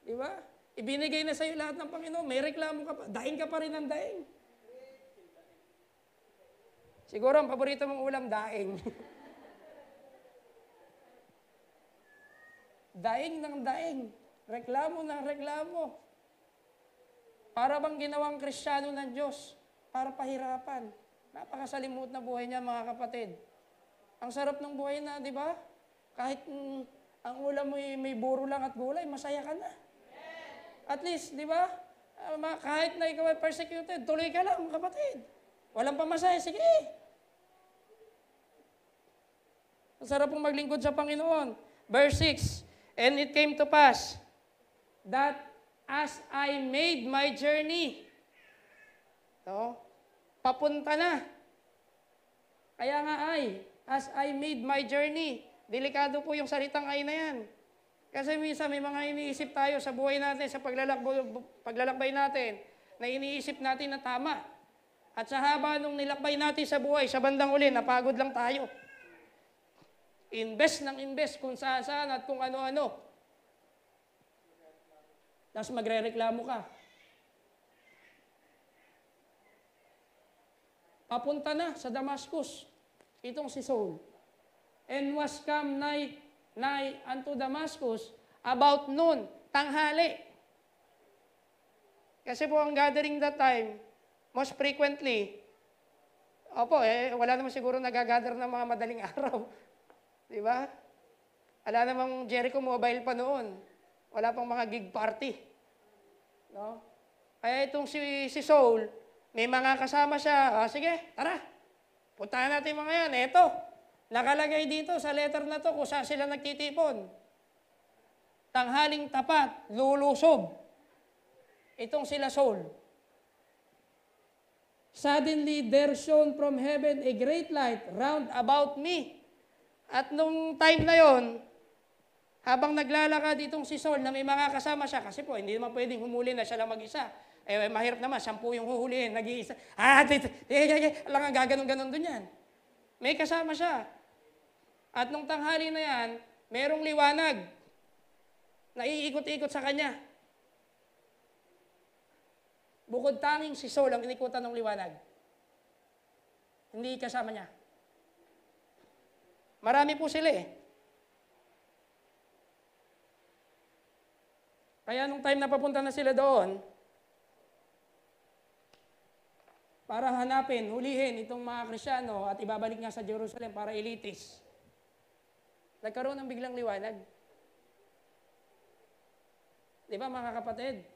Di ba? Ibinigay na sa iyo lahat ng Panginoon, may reklamo ka pa, daing ka pa rin ng daing. Siguro ang paborito mong ulam, daing. daing ng daing. Reklamo na reklamo. Para bang ginawang kristyano ng Diyos? Para pahirapan. Napakasalimuot na buhay niya, mga kapatid. Ang sarap ng buhay na, di ba? Kahit mm, ang ulam mo may buro lang at gulay, masaya ka na. At least, di ba? Ah, kahit na ikaw ay persecuted, tuloy ka lang, kapatid. Walang pamasaya, sige. Ang sarap pong maglingkod sa Panginoon. Verse 6, And it came to pass, that as I made my journey, no, papunta na. Kaya nga ay, as I made my journey, delikado po yung salitang ay na yan. Kasi minsan may mga iniisip tayo sa buhay natin, sa paglalakbay, paglalakbay natin, na iniisip natin na tama. At sa haba nung nilakbay natin sa buhay, sa bandang uli, napagod lang tayo. Invest ng invest kung saan-saan at kung ano-ano. Tapos magre-reklamo ka. Papunta na sa Damascus, itong si Saul. And was come night, night unto Damascus about noon, tanghali. Kasi po ang gathering that time, most frequently, opo, eh, wala naman siguro nagagather ng mga madaling araw. Di ba? Wala namang Jericho mobile pa noon. Wala pang mga gig party. No? Kaya itong si, si Soul, may mga kasama siya. Ah, sige, tara. Puntahan natin mga yan. Eto, nakalagay dito sa letter na to kung saan sila nagtitipon. Tanghaling tapat, lulusob. Itong sila Soul. Suddenly, there shone from heaven a great light round about me. At nung time na yon, habang naglalakad itong si Saul na may mga kasama siya, kasi po, hindi naman pwedeng humuli na siya lang mag-isa. Eh, eh mahirap naman, sampu yung huhulihin, nag-iisa. Ah, eh, eh, eh, lang ang gaganon-ganon dun yan. May kasama siya. At nung tanghali na yan, merong liwanag na iikot-ikot sa kanya. Bukod tanging si Saul ang inikutan ng liwanag. Hindi kasama niya. Marami po sila eh. Kaya nung time na papunta na sila doon, para hanapin, hulihin itong mga Krisyano at ibabalik nga sa Jerusalem para ilitis. Nagkaroon ng biglang liwanag. Di ba mga kapatid?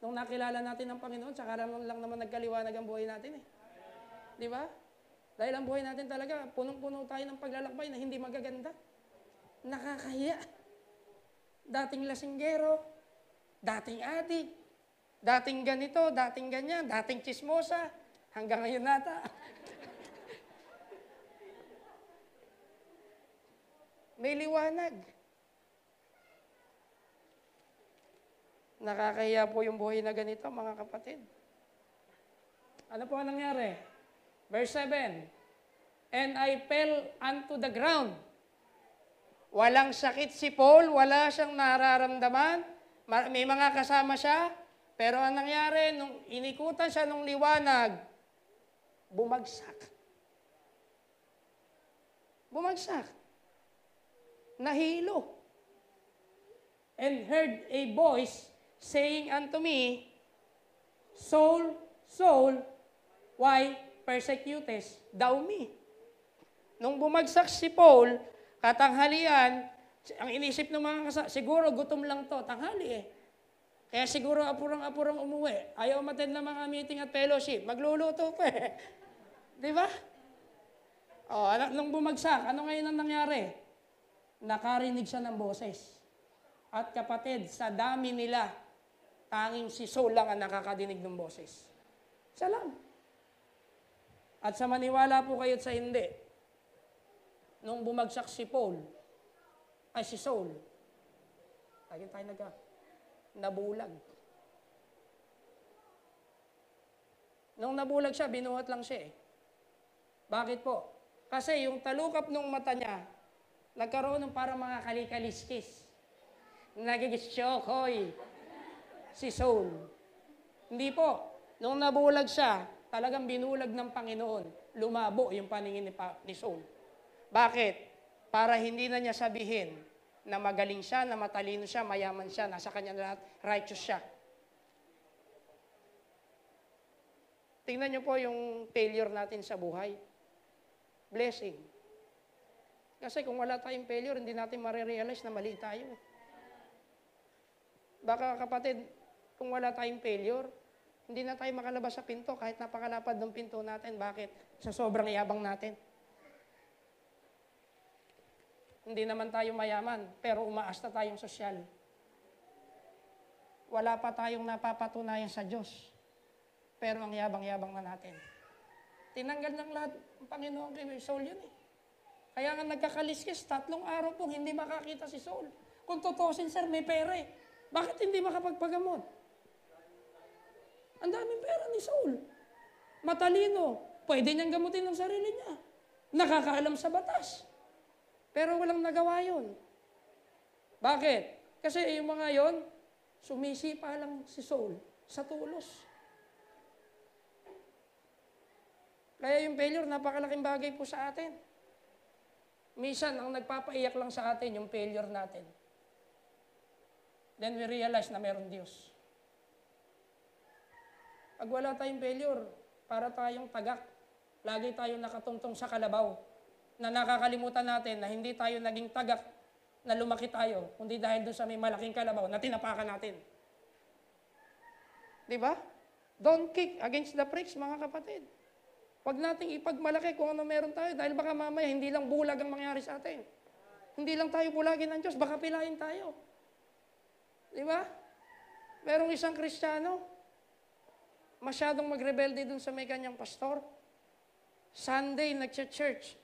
Nung nakilala natin ang Panginoon, saka lang naman nagkaliwanag ang buhay natin eh. Di ba? Dahil ang buhay natin talaga, punong-puno tayo ng paglalakbay na hindi magaganda. Nakakahiya dating lasinggero, dating adik, dating ganito, dating ganyan, dating chismosa, hanggang ngayon nata. May liwanag. Nakakaya po yung buhay na ganito, mga kapatid. Ano po ang nangyari? Verse 7, And I fell unto the ground Walang sakit si Paul, wala siyang nararamdaman. May mga kasama siya, pero ang nangyari, nung inikutan siya ng liwanag, bumagsak. Bumagsak. Nahilo. And heard a voice saying unto me, Soul, soul, why persecutest thou me? Nung bumagsak si Paul, Katanghalian, ang inisip ng mga kasama, siguro gutom lang to, tanghali eh. Kaya siguro apurang-apurang umuwi. Ayaw matend ng mga meeting at fellowship. Magluluto pa eh. Di ba? Oh, o, ano, nung bumagsak, ano ngayon ang nangyari? Nakarinig siya ng boses. At kapatid, sa dami nila, tanging si Saul lang ang nakakadinig ng boses. Salam. At sa maniwala po kayo sa hindi, nung bumagsak si Paul, ay si Saul. Lagi tayo naga, ah, nabulag. Nung nabulag siya, binuhat lang siya eh. Bakit po? Kasi yung talukap ng mata niya, nagkaroon ng parang mga kalikaliskis. Nagigisyokoy eh, si Saul. Hindi po. Nung nabulag siya, talagang binulag ng Panginoon, lumabo yung paningin ni, pa, ni Saul. Bakit? Para hindi na niya sabihin na magaling siya, na matalino siya, mayaman siya, nasa kanya na lahat, righteous siya. Tingnan niyo po yung failure natin sa buhay. Blessing. Kasi kung wala tayong failure, hindi natin marirealize na mali tayo. Baka kapatid, kung wala tayong failure, hindi na tayo makalabas sa pinto kahit napakalapad ng pinto natin. Bakit? Sa sobrang yabang natin. Hindi naman tayo mayaman, pero umaasta tayong sosyal. Wala pa tayong napapatunayan sa Diyos, pero ang yabang-yabang na natin. Tinanggal ng lahat ang Panginoon kay Saul yun eh. Kaya nga nagkakaliskis, tatlong araw pong hindi makakita si Saul. Kung tutusin, sir, may pera eh. Bakit hindi makapagpagamot? Ang daming pera ni Saul. Matalino. Pwede niyang gamutin ang sarili niya. Nakakaalam sa batas. Pero walang nagawa yon. Bakit? Kasi yung mga yon sumisipa lang si Saul sa tulos. Kaya yung failure, napakalaking bagay po sa atin. Minsan, ang nagpapaiyak lang sa atin, yung failure natin. Then we realize na meron Diyos. Pag wala tayong failure, para tayong tagak, lagi tayong nakatungtong sa kalabaw na nakakalimutan natin na hindi tayo naging tagak na lumaki tayo, kundi dahil doon sa may malaking kalabaw na tinapakan natin. Di ba? Don't kick against the pricks, mga kapatid. Huwag nating ipagmalaki kung ano meron tayo dahil baka mamaya hindi lang bulag ang mangyari sa atin. Hindi lang tayo bulagin ng Diyos, baka pilain tayo. Di ba? Merong isang Kristiyano, masyadong magrebelde dun sa may kanyang pastor. Sunday, nagcha-church.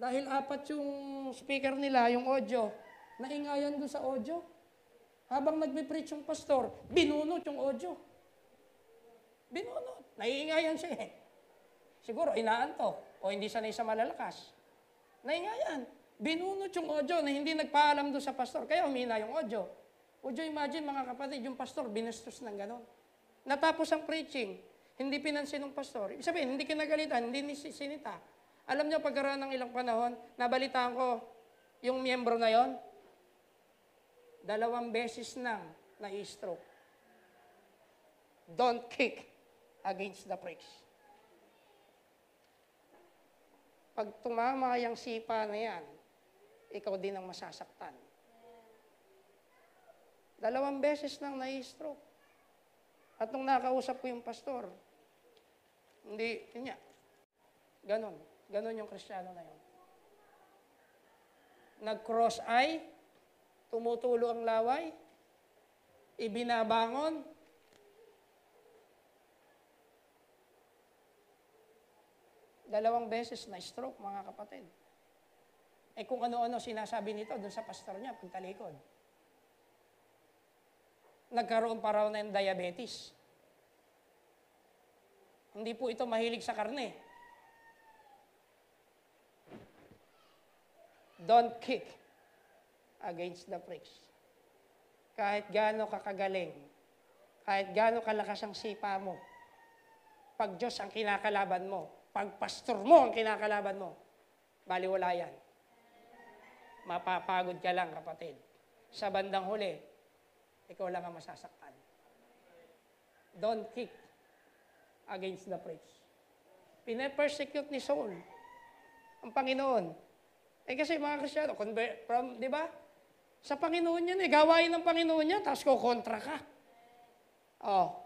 Dahil apat yung speaker nila, yung audio, naingayan doon sa audio. Habang nagbe-preach yung pastor, binunot yung audio. Binunot. Naiingayan siya eh. Siguro inaanto o hindi sanay sa malalakas. Naingayan. Binunot yung audio na hindi nagpaalam doon sa pastor. Kaya umina yung audio. Would you imagine mga kapatid, yung pastor binastos ng ganon. Natapos ang preaching, hindi pinansin ng pastor. Ibig sabihin, hindi kinagalitan, hindi sinita alam niyo, pagkaraan ng ilang panahon, nabalitaan ko, yung miyembro na yon, dalawang beses nang na-stroke. Don't kick against the pricks. Pag tumama yung sipa na yan, ikaw din ang masasaktan. Dalawang beses nang na-stroke. At nung nakausap ko yung pastor, hindi, yun niya, ganon. Ganon yung kristyano na yun. Nag-cross eye, tumutulo ang laway, ibinabangon, dalawang beses na stroke, mga kapatid. Eh kung ano-ano sinasabi nito doon sa pastor niya, pagtalikod. Nagkaroon pa raw ng diabetes. Hindi po ito mahilig sa karne. Don't kick against the pricks. Kahit gaano kakagaling, kahit gaano kalakas ang sipa mo, pag Diyos ang kinakalaban mo, pag pastor mo ang kinakalaban mo, baliwala yan. Mapapagod ka lang, kapatid. Sa bandang huli, ikaw lang ang masasaktan. Don't kick against the pricks. Pinapersecute ni Saul ang Panginoon. Eh kasi mga Kristiyano, convert from, di ba? Sa Panginoon yan eh. Gawain ng Panginoon yan, tapos kukontra ka. Oh.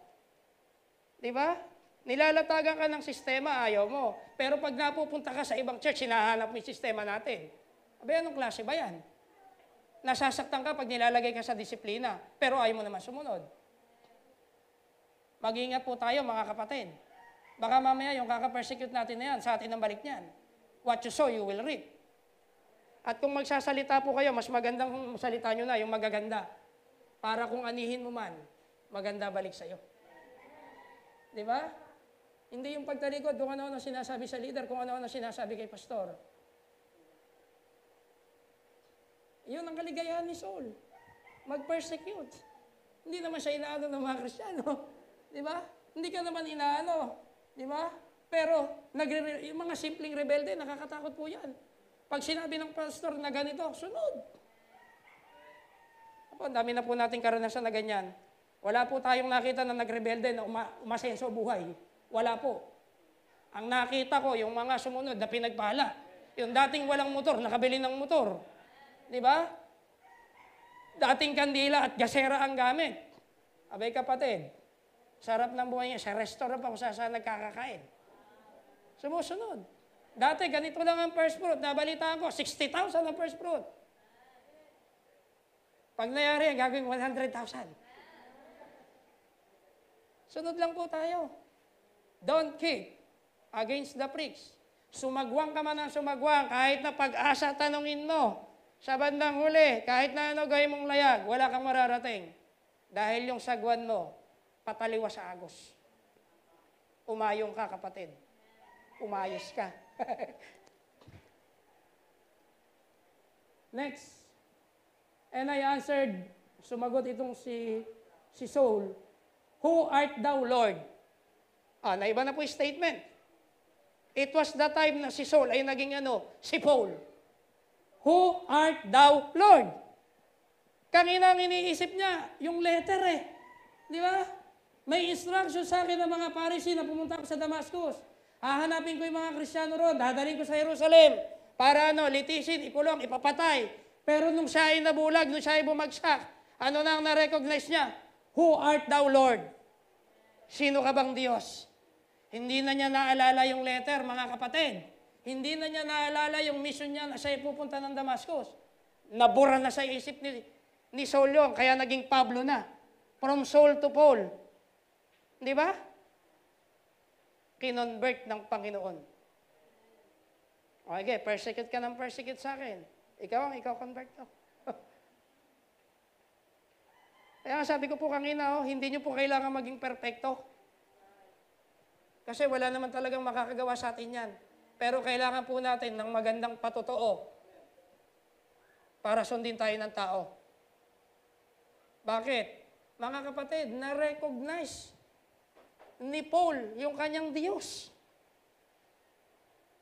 Di ba? Nilalatagan ka ng sistema, ayaw mo. Pero pag napupunta ka sa ibang church, hinahanap mo yung sistema natin. Abay, anong klase ba yan? Nasasaktan ka pag nilalagay ka sa disiplina, pero ayaw mo naman sumunod. Mag-ingat po tayo, mga kapatid. Baka mamaya yung kaka-persecute natin na yan, sa atin ang balik niyan. What you sow, you will reap. At kung magsasalita po kayo, mas magandang salita nyo na, yung magaganda. Para kung anihin mo man, maganda balik sa'yo. Di ba? Hindi yung pagtalikod kung ano-ano sinasabi sa leader, kung ano-ano sinasabi kay pastor. Yun ang kaligayahan ni Saul. Mag-persecute. Hindi naman siya inaano ng mga Krisyano. Di ba? Hindi ka naman inaano. Di ba? Pero, nagre- yung mga simpleng rebelde, nakakatakot po yan. Pag sinabi ng pastor na ganito, sunod. Apo, dami na po nating karanasan na ganyan. Wala po tayong nakita na nagrebelde na uma, umasenso buhay. Wala po. Ang nakita ko, yung mga sumunod na pinagpala. Yung dating walang motor, nakabili ng motor. Di ba? Dating kandila at gasera ang gamit. Abay kapatid, sarap ng buhay niya. Sa restaurant pa kung saan saan nagkakakain. Sumusunod. Dati ganito lang ang first fruit. Nabalitaan ko, 60,000 ang first fruit. Pag nangyari, gagawin 100,000. Sunod lang po tayo. Don't kick against the pricks. Sumagwang ka man ang sumagwang, kahit na pag-asa tanungin mo, sa bandang huli, kahit na ano gawin mong layag, wala kang mararating. Dahil yung sagwan mo, pataliwa sa agos. Umayong ka, kapatid. Umayos ka. Next. And I answered, sumagot itong si, si Saul, Who art thou, Lord? Ah, naiba na po yung statement. It was the time na si Saul ay naging ano, si Paul. Who art thou, Lord? Kanina ang iniisip niya, yung letter eh. Di ba? May instruction sa akin ng mga Pharisee na pumunta ako sa Damascus. Hahanapin ko yung mga Kristiyano ron, dadaling ko sa Jerusalem para ano, litisin, ipulong, ipapatay. Pero nung siya ay nabulag, nung siya ay bumagsak, ano na ang na niya? Who art thou, Lord? Sino ka bang Diyos? Hindi na niya naalala yung letter, mga kapatid. Hindi na niya naalala yung mission niya na siya pupunta ng Damascus. Nabura na sa isip ni, ni Saul yun, kaya naging Pablo na. From Saul to Paul. Di ba? kinonvert ng Panginoon. Okay, persecute ka ng persecute sa akin. Ikaw ang ikaw convert ko. Kaya sabi ko po kanina, oh, hindi nyo po kailangan maging perfecto. Kasi wala naman talagang makakagawa sa atin yan. Pero kailangan po natin ng magandang patotoo para sundin tayo ng tao. Bakit? Mga kapatid, na-recognize ni Paul, yung kanyang Diyos.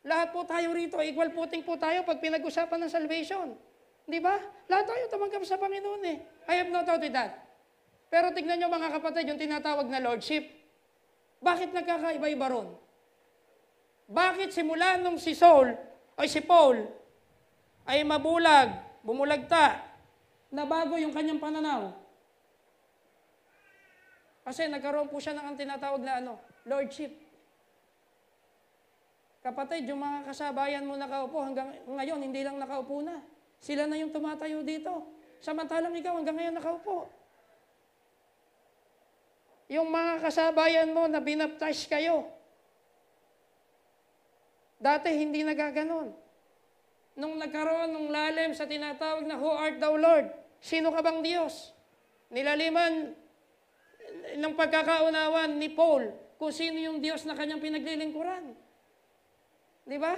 Lahat po tayo rito, equal puting po tayo pag pinag-usapan ng salvation. Di ba? Lahat tayo tumanggap sa Panginoon eh. I have no doubt with that. Pero tignan nyo mga kapatid, yung tinatawag na lordship. Bakit nagkakaiba-iba ron? Bakit simula nung si Saul, ay si Paul, ay mabulag, bumulagta, na bago yung kanyang pananaw? Kasi nagkaroon po siya ng ang tinatawag na ano, lordship. Kapatid, yung mga kasabayan mo nakaupo hanggang ngayon, hindi lang nakaupo na. Sila na yung tumatayo dito. Samantalang ikaw hanggang ngayon nakaupo. Yung mga kasabayan mo na binaptize kayo, dati hindi nagaganon. Nung nagkaroon ng lalim sa tinatawag na Who art thou Lord? Sino ka bang Diyos? Nilaliman ng pagkakaunawan ni Paul kung sino yung Diyos na kanyang pinaglilingkuran. Di ba?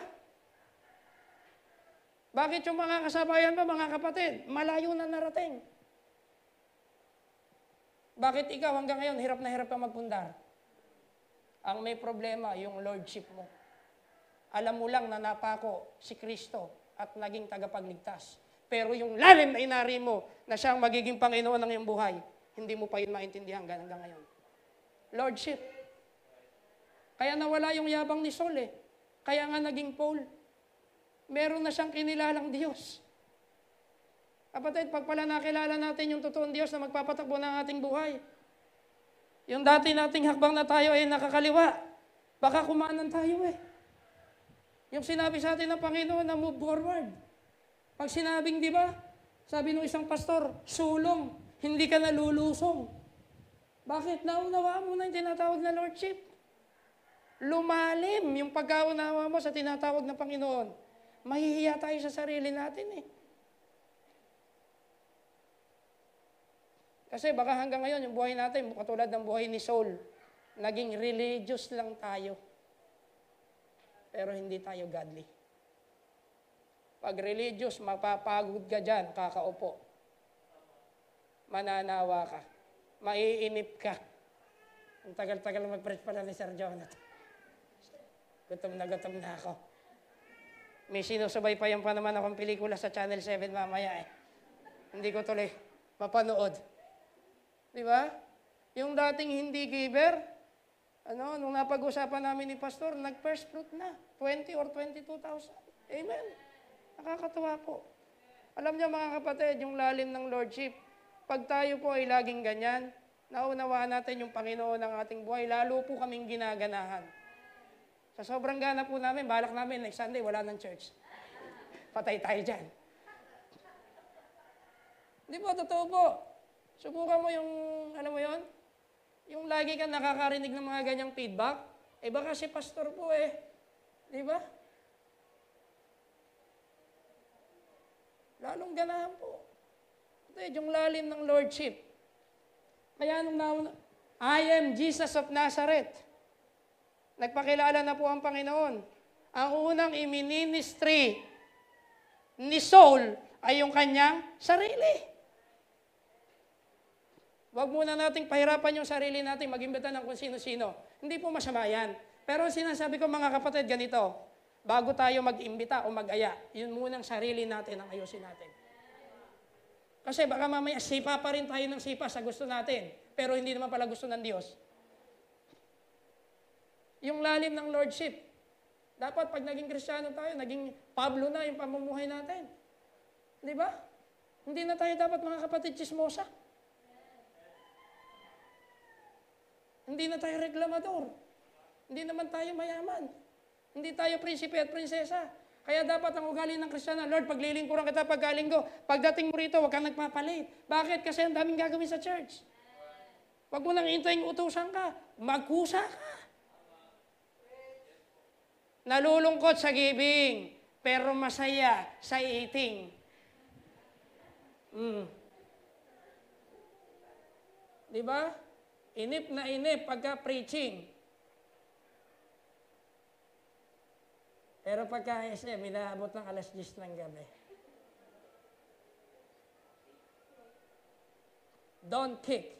Bakit yung mga kasabayan ko, mga kapatid, malayo na narating? Bakit ikaw hanggang ngayon, hirap na hirap ka magpundar? Ang may problema, yung lordship mo. Alam mo lang na napako si Kristo at naging tagapagligtas. Pero yung lalim na inari mo na siyang magiging Panginoon ng iyong buhay, hindi mo pa yun maintindihan hanggang, hanggang ngayon. Lordship. Kaya nawala yung yabang ni Saul eh. Kaya nga naging Paul. Meron na siyang kinilalang Diyos. Kapatid, pag pala nakilala natin yung totoong Diyos na magpapatakbo ng ating buhay, yung dati nating hakbang na tayo ay nakakaliwa, baka kumanan tayo eh. Yung sinabi sa atin ng Panginoon na move forward. Pag sinabing, di ba, sabi ng isang pastor, sulong, hindi ka nalulusong. Bakit? Naunawa mo na yung tinatawag na Lordship. Lumalim yung pagkaunawa mo sa tinatawag na Panginoon. Mahihiya tayo sa sarili natin eh. Kasi baka hanggang ngayon, yung buhay natin, katulad ng buhay ni Saul, naging religious lang tayo. Pero hindi tayo godly. Pag religious, mapapagod ka dyan, kakaupo mananawa ka. Maiinip ka. Ang tagal-tagal mag-preach pa na ni Sir Jonathan. Gutom na gutom na ako. May sinusubay pa yan pa naman akong pelikula sa Channel 7 mamaya eh. Hindi ko tuloy mapanood. Di ba? Yung dating hindi giver, ano, nung napag-usapan namin ni Pastor, nag-first fruit na. 20 or 22,000. Amen. Nakakatawa po. Alam niyo mga kapatid, yung lalim ng Lordship, pag tayo po ay laging ganyan, naunawa natin yung Panginoon ng ating buhay, lalo po kaming ginaganahan. Sa sobrang gana po namin, balak namin, next Sunday, wala ng church. Patay tayo dyan. Hindi po, totoo po. Subukan mo yung, alam mo yon yung lagi kang nakakarinig ng mga ganyang feedback, eh baka si pastor po eh. Di ba? Lalong ganahan po. Kapatid, yung lalim ng Lordship. Kaya nung nauna, I am Jesus of Nazareth. Nagpakilala na po ang Panginoon. Ang unang iministry ni Saul ay yung kanyang sarili. Huwag muna nating pahirapan yung sarili natin, magimbita ng kung sino-sino. Hindi po masama yan. Pero sinasabi ko mga kapatid, ganito, bago tayo mag-imbita o mag-aya, yun munang sarili natin ang ayusin natin. Kasi baka mamaya sipa pa rin tayo ng sipa sa gusto natin, pero hindi naman pala gusto ng Diyos. Yung lalim ng Lordship. Dapat pag naging Kristiyano tayo, naging Pablo na yung pamumuhay natin. Di ba? Hindi na tayo dapat mga kapatid chismosa. Hindi na tayo reklamador. Hindi naman tayo mayaman. Hindi tayo prinsipe at prinsesa. Kaya dapat ang ugali ng Kristiyano, Lord, paglilingkuran kita pagkalinggo. Pagdating mo rito, huwag kang nagpapalit. Bakit? Kasi ang daming gagawin sa church. Huwag mo nang hintayin utusan ka. Magkusa ka. Nalulungkot sa giving, pero masaya sa eating. Mm. Di ba? Inip na inip pagka preaching. Pero pagka SM, inaabot ng alas 10 ng gabi. Don't kick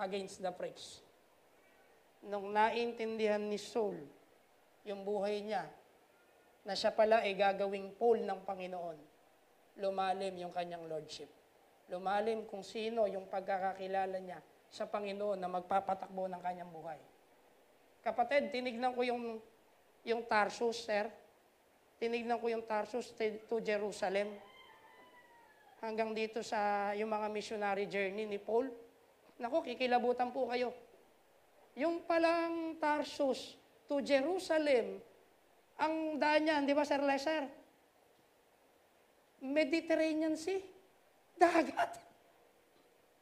against the pricks. Nung naintindihan ni Saul yung buhay niya, na siya pala ay gagawing pole ng Panginoon, lumalim yung kanyang lordship. Lumalim kung sino yung pagkakakilala niya sa Panginoon na magpapatakbo ng kanyang buhay. Kapatid, tinignan ko yung, yung Tarsus, sir tinignan ko yung Tarsus to Jerusalem. Hanggang dito sa yung mga missionary journey ni Paul. Naku, kikilabutan po kayo. Yung palang Tarsus to Jerusalem, ang daan niya, di ba, Sir Lesser? Mediterranean Sea. Dagat.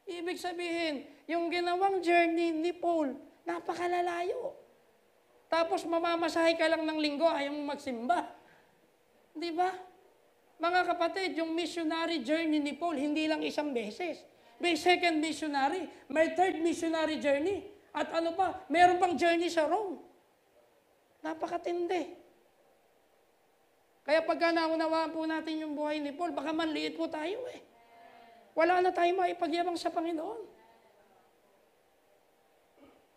Ibig sabihin, yung ginawang journey ni Paul, napakalalayo. Tapos mamamasahe ka lang ng linggo, ayaw mong magsimba. Di ba? Mga kapatid, yung missionary journey ni Paul, hindi lang isang beses. May second missionary, may third missionary journey. At ano pa, meron pang journey sa Rome. Napakatindi. Kaya pagka naunawaan po natin yung buhay ni Paul, baka manliit po tayo eh. Wala na tayo maipagyabang sa Panginoon.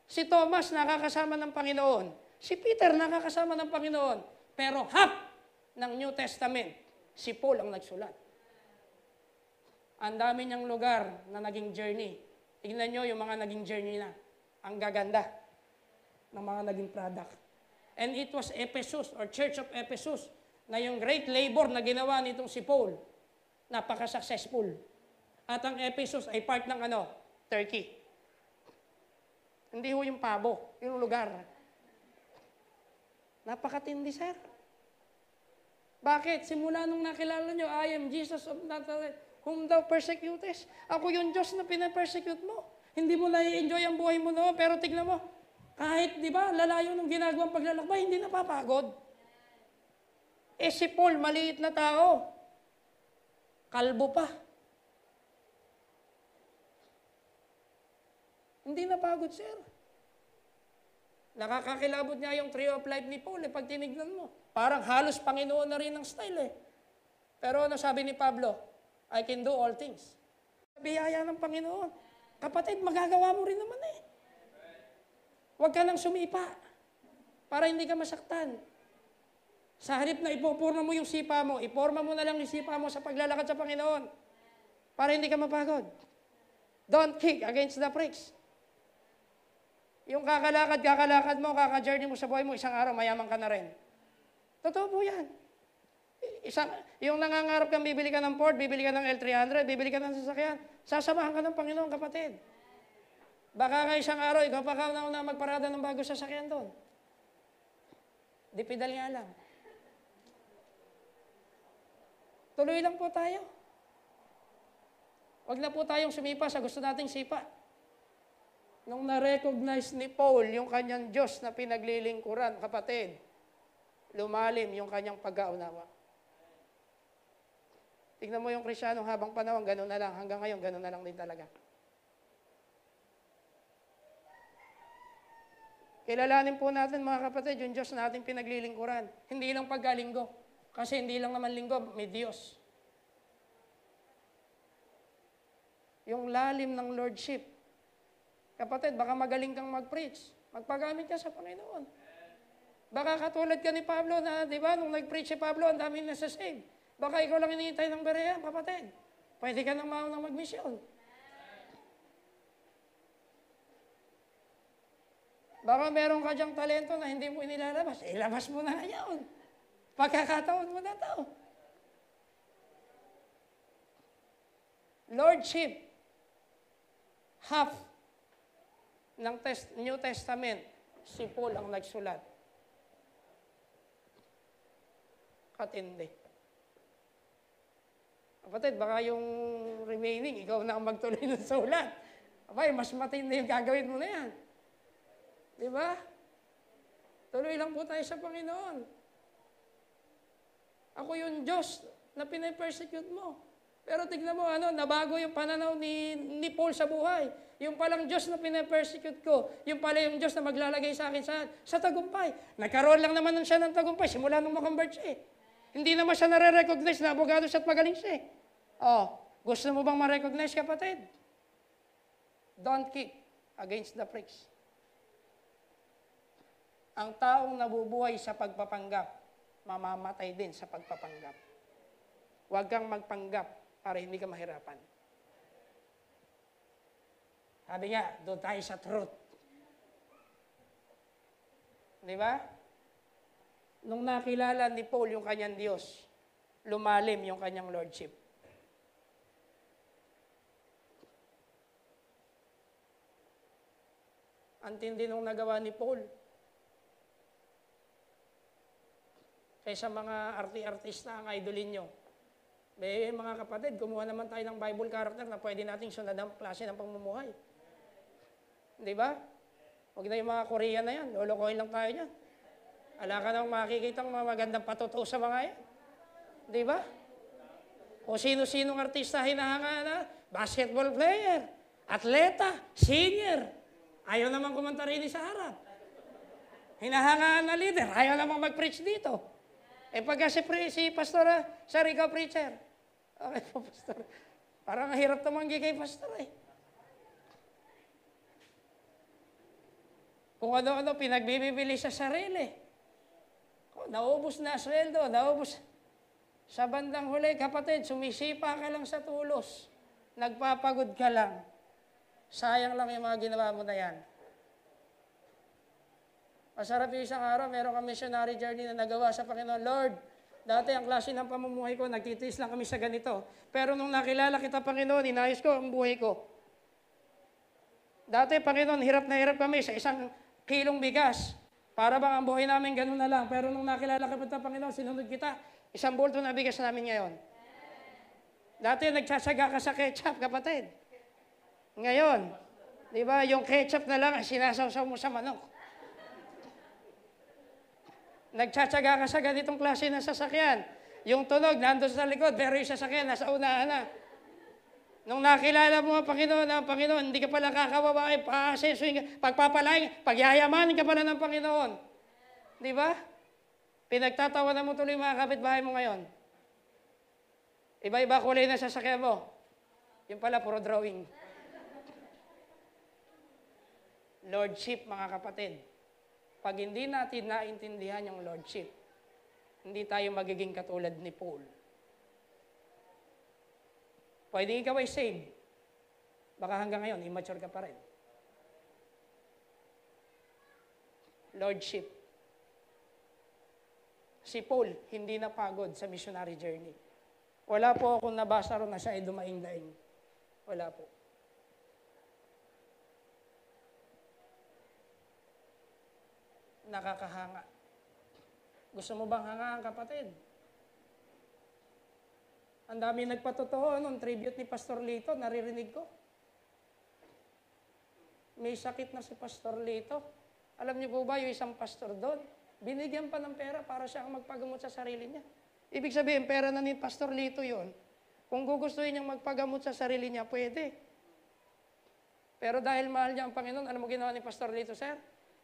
Si Thomas nakakasama ng Panginoon. Si Peter nakakasama ng Panginoon. Pero hap! ng New Testament, si Paul ang nagsulat. Ang dami niyang lugar na naging journey. Tingnan niyo yung mga naging journey na. Ang gaganda ng mga naging product. And it was Ephesus or Church of Ephesus na yung great labor na ginawa nitong si Paul, napaka-successful. At ang Ephesus ay part ng ano? Turkey. Hindi ho yung pabo, yung lugar. Napakatindi, sir. Bakit? Simula nung nakilala nyo, I am Jesus of Nazareth, whom thou persecutest. Ako yung Diyos na pinapersecute mo. Hindi mo nai-enjoy ang buhay mo noon, pero tignan mo, kahit, di ba, lalayo ng ginagawang paglalakbay, hindi napapagod. Eh si Paul, maliit na tao. Kalbo pa. Hindi napagod, sir. Nakakakilabot niya yung tree of life ni Paul, eh, pag tinignan mo. Parang halos Panginoon na rin ang style eh. Pero ano sabi ni Pablo? I can do all things. Biyaya ng Panginoon. Kapatid, magagawa mo rin naman eh. Huwag ka nang sumipa para hindi ka masaktan. Sa harip na ipupurma mo yung sipa mo, iporma mo na lang yung sipa mo sa paglalakad sa Panginoon para hindi ka mapagod. Don't kick against the pricks. Yung kakalakad, kakalakad mo, kakajourney mo sa buhay mo, isang araw mayaman ka na rin. Totoo po yan. Isang, yung nangangarap kang bibili ka ng Ford, bibili ka ng L300, bibili ka ng sasakyan, sasamahan ka ng Panginoon, kapatid. Baka nga isang araw, ikaw pa ka na magparada ng bago sasakyan doon. Di pedal nga lang. Tuloy lang po tayo. Huwag na po tayong sumipa sa gusto nating sipa. Nung na-recognize ni Paul yung kanyang Diyos na pinaglilingkuran, kapatid, lumalim yung kanyang pag-aunawa. Tingnan mo yung krisyano habang panahon, ganun na lang. Hanggang ngayon, ganun na lang din talaga. Kilalanin po natin mga kapatid, yung Diyos natin pinaglilingkuran. Hindi lang pagkalinggo. Kasi hindi lang naman linggo, may Diyos. Yung lalim ng Lordship. Kapatid, baka magaling kang mag-preach. Magpagamit ka sa Panginoon. Baka katulad ka ni Pablo na, di ba, nung nag-preach si Pablo, ang daming nasasave. Baka ikaw lang hinihintay ng bereya, papatid. Pwede ka nang maunang mag-mission. Baka meron ka diyang talento na hindi mo inilalabas, ilabas eh, mo na ngayon. Pagkakataon mo na to. Lordship, half ng test, New Testament, si Paul ang nagsulat. katindi. Kapatid, baka yung remaining, ikaw na ang magtuloy ng sulat. Abay, mas matindi yung gagawin mo na yan. Di ba? Tuloy lang po tayo sa Panginoon. Ako yung Diyos na pinapersecute mo. Pero tignan mo, ano, nabago yung pananaw ni, ni Paul sa buhay. Yung palang Diyos na pinapersecute ko, yung pala yung Diyos na maglalagay sa akin sa, sa tagumpay. Nagkaroon lang naman siya ng tagumpay, simula nung makonvert siya eh. Hindi naman siya nare-recognize na abogado siya at magaling siya eh. Oh, gusto mo bang ma-recognize kapatid? Don't kick against the pricks. Ang taong nabubuhay sa pagpapanggap, mamamatay din sa pagpapanggap. Huwag kang magpanggap para hindi ka mahirapan. Sabi nga, doon tayo sa truth. Di ba? Nung nakilala ni Paul yung kanyang Diyos, lumalim yung kanyang lordship. Ang nung nagawa ni Paul. Kaysa mga arti-artista ang idolin nyo. Eh, mga kapatid, kumuha naman tayo ng Bible character na pwede nating sunod ang klase ng pamumuhay. Di ba? Huwag na yung mga Korean na yan. Lolokohin lang tayo yan. Ala ka nang makikita ng mga magandang patutuo sa mga yan. Di ba? O sino-sinong artista hinahanga na? Basketball player, atleta, senior. Ayaw naman kumanta rin sa harap. Hinahangaan na leader. Ayaw naman mag-preach dito. Eh pagka si, pre, si pastor, sir, ikaw preacher. Okay po, pastor. Parang hirap tumanggi kay pastor eh. Kung ano-ano, pinagbibibili sa sarili naubos na sweldo, naubos. Sa bandang huli, kapatid, sumisipa ka lang sa tulos. Nagpapagod ka lang. Sayang lang yung mga ginawa mo na yan. Masarap yung isang araw, meron kang missionary journey na nagawa sa Panginoon. Lord, dati ang klase ng pamumuhay ko, nagtitiis lang kami sa ganito. Pero nung nakilala kita, Panginoon, inayos ko ang buhay ko. Dati, Panginoon, hirap na hirap kami sa isang kilong bigas. Para bang ang buhay namin ganun na lang. Pero nung nakilala kita, Panginoon, sinunod kita, isang bulto na bigas namin ngayon. Dati nagsasaga ka sa ketchup, kapatid. Ngayon, di ba, yung ketchup na lang, sinasawsaw mo sa manok. Nagsasaga ka sa ganitong klase ng sasakyan. Yung tunog, nandun sa likod, pero yung sasakyan, nasa unahan na. Nung nakilala mo ang Panginoon, ang Panginoon, hindi ka pala kakawawain, eh, paasensoin, pagpapalain, pagyayaman ka pala ng Panginoon. Di ba? Pinagtatawanan mo tuloy mga kapitbahay mo ngayon. Iba-iba kulay na sasakyan mo. Yung pala, puro drawing. Lordship, mga kapatid. Pag hindi natin naintindihan yung Lordship, hindi tayo magiging katulad ni Paul. Pwedeng ikaw ay saved. Baka hanggang ngayon, immature ka pa rin. Lordship. Si Paul, hindi napagod sa missionary journey. Wala po akong nabasa ro na siya ay dumaing-daing. Wala po. Nakakahanga. Gusto mo bang hangaan, kapatid? Ang dami nagpatotoo nung tribute ni Pastor Lito, naririnig ko. May sakit na si Pastor Lito. Alam niyo po ba yung isang pastor doon? Binigyan pa ng pera para siya magpagamot sa sarili niya. Ibig sabihin, pera na ni Pastor Lito yon. Kung gugustuhin niyang magpagamot sa sarili niya, pwede. Pero dahil mahal niya ang Panginoon, ano mo ginawa ni Pastor Lito, Sir?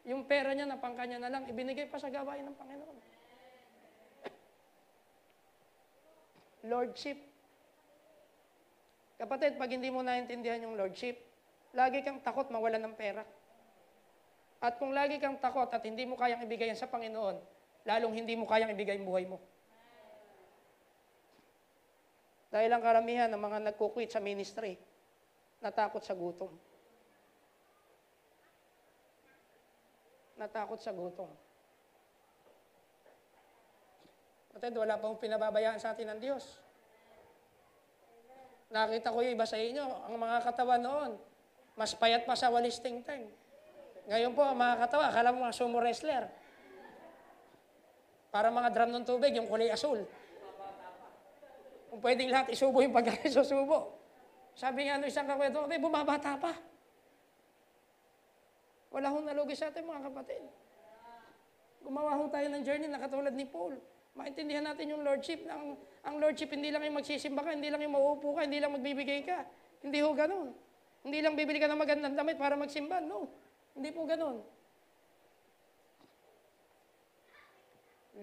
Yung pera niya, napangka kanya na lang, ibinigay pa sa gawain ng Panginoon. lordship. Kapatid, pag hindi mo naintindihan yung lordship, lagi kang takot mawala ng pera. At kung lagi kang takot at hindi mo kayang ibigay yan sa Panginoon, lalong hindi mo kayang ibigay ang buhay mo. Dahil ang karamihan ng mga nagkukwit sa ministry, natakot sa gutom. Natakot sa gutom. Kapatid, wala pong pinababayaan sa atin ng Diyos. Nakita ko yung iba sa inyo, ang mga katawan noon, mas payat pa sa walis tingting. Ngayon po, ang mga katawan, akala mo mga sumo wrestler. Para mga drum ng tubig, yung kulay asul. Kung pwedeng lahat, isubo yung pagkain, susubo. Sabi nga ano isang kakwento, may bumabata pa. Wala hong nalugi sa atin mga kapatid. Gumawa ho tayo ng journey na katulad ni Paul. Maintindihan natin yung lordship. Ng, ang lordship hindi lang yung magsisimba ka, hindi lang yung mauupo ka, hindi lang magbibigay ka. Hindi ho ganun. Hindi lang bibili ka ng magandang damit para magsimba. No. Hindi po ganun.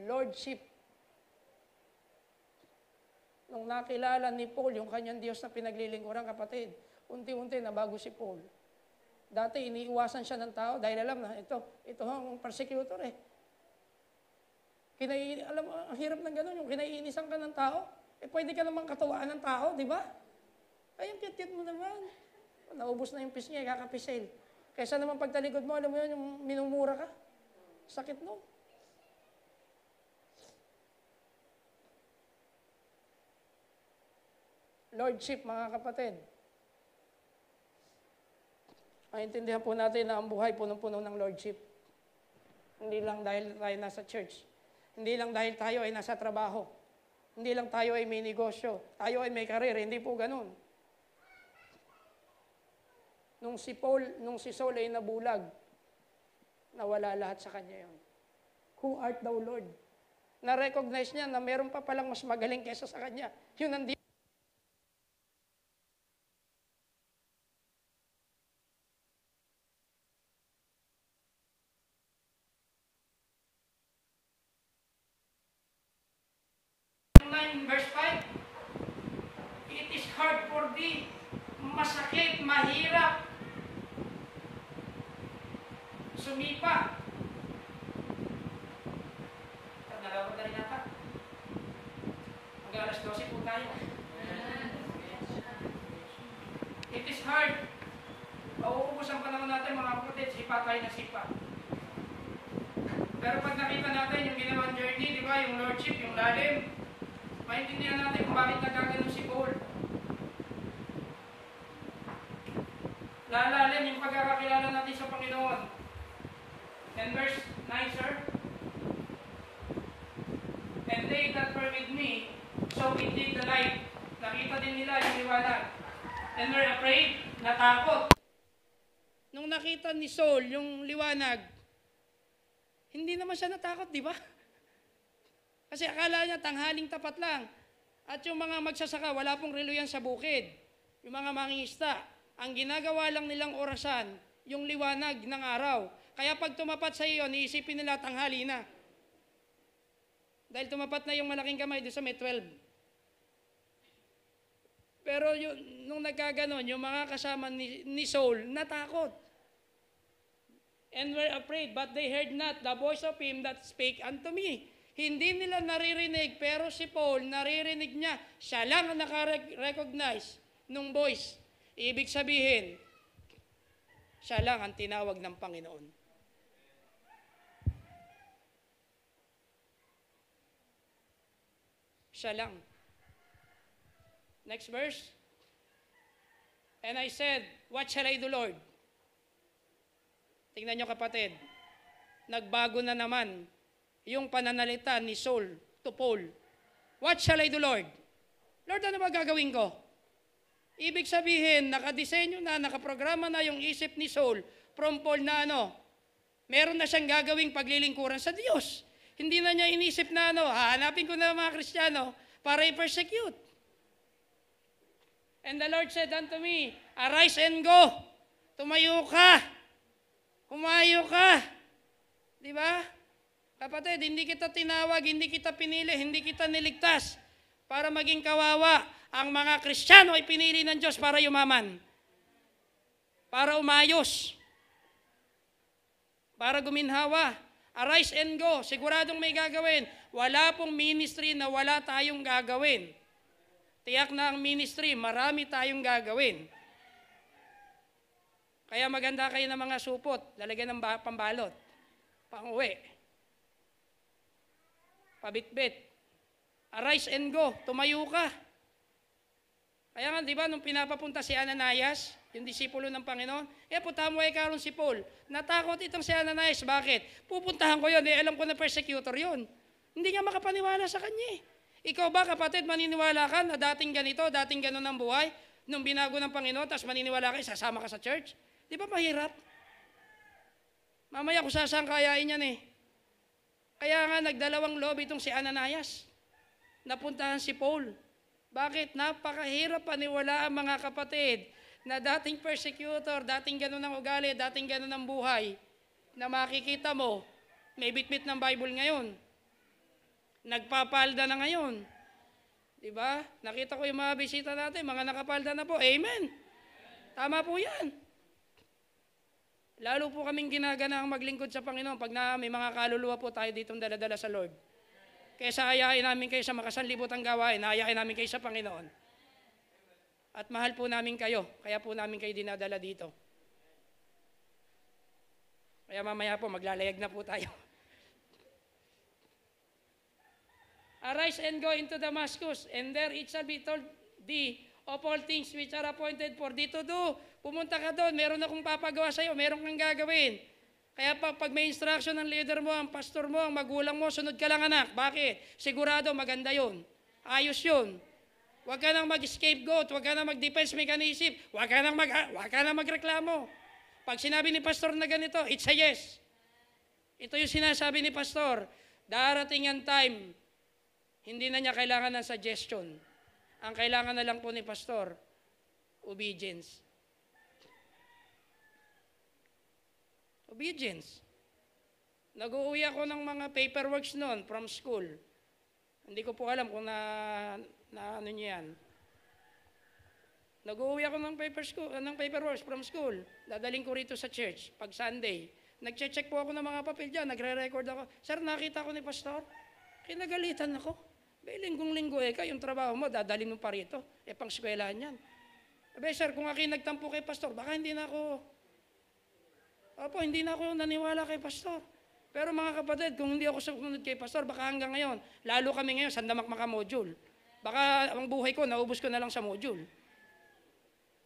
Lordship. Nung nakilala ni Paul yung kanyang Diyos na pinaglilingkuran, kapatid, unti-unti nabago si Paul. Dati iniiwasan siya ng tao dahil alam na, ito, ito ang persecutor eh Kinai alam mo, ang hirap ng ganun, yung kinaiinisan ka ng tao, eh pwede ka namang katuwaan ng tao, di ba? Ay, ang cute mo naman. Naubos na yung fish niya, kakapisil. Kaysa naman pagtalikod mo, alam mo yun, yung minumura ka. Sakit no? Lordship, mga kapatid. Maintindihan po natin na ang buhay punong-puno ng Lordship. Hindi lang dahil tayo nasa church. Hindi lang dahil tayo ay nasa trabaho. Hindi lang tayo ay may negosyo. Tayo ay may karir. Hindi po ganun. Nung si Paul, nung si Saul ay nabulag, nawala lahat sa kanya yon. Who art thou, Lord? Na-recognize niya na meron pa palang mas magaling kaysa sa kanya. Yun ang hard for thee, masakit, mahirap, sumipa. At nalabot rin ata. Hanggang alas 12 po tayo. It is hard. Mauubos oh, ang panahon natin mga kapatid, sipa tayo na sipa. Pero pag nakita natin yung ginawang journey, di ba, yung lordship, yung lalim, maintindihan natin kung bakit nagkaganon lalalim yung pagkakakilala natin sa Panginoon. And verse 9, sir. And they that were with me, so it did the light. Nakita din nila yung liwanag. And were afraid, natakot. Nung nakita ni Saul yung liwanag, hindi naman siya natakot, di ba? Kasi akala niya tanghaling tapat lang. At yung mga magsasaka, wala pong reluyan sa bukid. Yung mga mangingisda, ang ginagawa lang nilang orasan, yung liwanag ng araw. Kaya pag tumapat sa iyo, niisipin nila tanghali na. Dahil tumapat na yung malaking kamay doon sa May 12. Pero yung, nung nagkaganon, yung mga kasama ni, ni Saul, natakot. And were afraid, but they heard not the voice of him that spake unto me. Hindi nila naririnig, pero si Paul, naririnig niya. Siya lang ang nakarecognize nung voice. Ibig sabihin, siya lang ang tinawag ng Panginoon. Siya lang. Next verse. And I said, What shall I do, Lord? Tingnan nyo kapatid, nagbago na naman yung pananalita ni Saul to Paul. What shall I do, Lord? Lord, ano ba gagawin ko? Ibig sabihin, nakadesenyo na, nakaprograma na yung isip ni Saul from Paul na ano, meron na siyang gagawing paglilingkuran sa Diyos. Hindi na niya inisip na ano, hahanapin ko na mga Kristiyano para i-persecute. And the Lord said unto me, Arise and go. Tumayo ka. Humayo ka. Di ba? Kapatid, hindi kita tinawag, hindi kita pinili, hindi kita niligtas para maging kawawa ang mga Kristiyano ay pinili ng Diyos para yumaman, para umayos, para guminhawa. Arise and go. Siguradong may gagawin. Wala pong ministry na wala tayong gagawin. Tiyak na ang ministry, marami tayong gagawin. Kaya maganda kayo ng mga supot. Lalagyan ng pambalot. Pang-uwi. Pabitbit. Arise and go. Tumayo ka. Kaya nga, di ba, nung pinapapunta si Ananias, yung disipulo ng Panginoon, eh, puntahan mo kay karon si Paul. Natakot itong si Ananias. Bakit? Pupuntahan ko yun. Eh, alam ko na persecutor yun. Hindi nga makapaniwala sa kanya eh. Ikaw ba, kapatid, maniniwala ka na dating ganito, dating ganun ang buhay, nung binago ng Panginoon, tapos maniniwala ka, sasama ka sa church? Di ba mahirap? Mamaya kung sasangkayain yan eh. Kaya nga, nagdalawang loob itong si Ananias. Napuntahan si Paul. Bakit? Napakahirap paniwalaan mga kapatid na dating persecutor, dating ganun ang ugali, dating ganun ang buhay na makikita mo, may bitbit ng Bible ngayon. Nagpapalda na ngayon. 'Di ba? Nakita ko yung mga bisita natin, mga nakapalda na po. Amen. Tama po 'yan. Lalo po kaming ginagana maglingkod sa Panginoon pag na may mga kaluluwa po tayo ditong daladala sa Lord. Kaysa ayain namin kayo sa makasanlibutan gawain, ayain namin kayo sa Panginoon. At mahal po namin kayo, kaya po namin kayo dinadala dito. Kaya mamaya po, maglalayag na po tayo. Arise and go into Damascus, and there it shall be told thee of all things which are appointed for thee to do. Pumunta ka doon, meron akong papagawa sa iyo, meron kang gagawin. Kaya pa, pag may instruction ng leader mo, ang pastor mo, ang magulang mo, sunod ka lang anak. Bakit? Sigurado maganda yon. Ayos yon. Huwag ka nang mag-scapegoat, huwag ka nang mag-defense mechanism, huwag ka nang, mag, ah, huwag ka nang magreklamo. Pag sinabi ni pastor na ganito, it's a yes. Ito yung sinasabi ni pastor, darating ang time, hindi na niya kailangan ng suggestion. Ang kailangan na lang po ni pastor, obedience. Obedience. Nag-uwi ako ng mga paperworks noon from school. Hindi ko po alam kung na, na ano niya yan. Nag-uwi ako ng, paper school, ng paperworks from school. Dadaling ko rito sa church pag Sunday. Nagche-check po ako ng mga papel dyan. Nagre-record ako. Sir, nakita ko ni pastor. Kinagalitan ako. May linggong-linggo eh ka, yung trabaho mo, dadalhin mo pa rito. Eh, pang niyan. Abe, sir, kung akin nagtampo kay pastor, baka hindi na ako Opo, hindi na ako naniwala kay pastor. Pero mga kapatid, kung hindi ako sumunod kay pastor, baka hanggang ngayon, lalo kami ngayon, sandamak maka module. Baka ang buhay ko, naubos ko na lang sa module.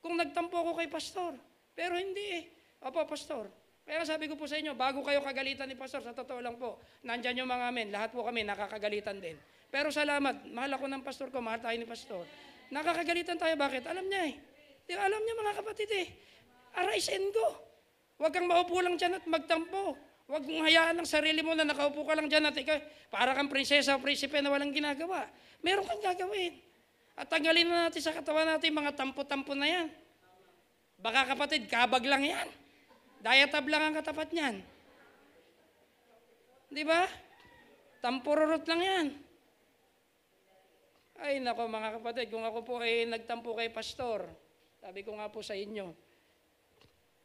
Kung nagtampo ako kay pastor, pero hindi eh. Opo, pastor. Kaya sabi ko po sa inyo, bago kayo kagalitan ni pastor, sa totoo lang po, nandyan yung mga amin, lahat po kami nakakagalitan din. Pero salamat, mahal ako ng pastor ko, mahal tayo ni pastor. Nakakagalitan tayo, bakit? Alam niya eh. Di, alam niya mga kapatid eh. Arise and go. Huwag kang maupo lang dyan at magtampo. Huwag mong hayaan ang sarili mo na nakaupo ka lang dyan at ikaw, para kang prinsesa o prinsipe na walang ginagawa. Meron kang gagawin. At tanggalin na natin sa katawan natin mga tampo-tampo na yan. Baka kapatid, kabag lang yan. Diatab lang ang katapat niyan. Di ba? Tampururot lang yan. Ay nako mga kapatid, kung ako po ay nagtampo kay pastor, sabi ko nga po sa inyo,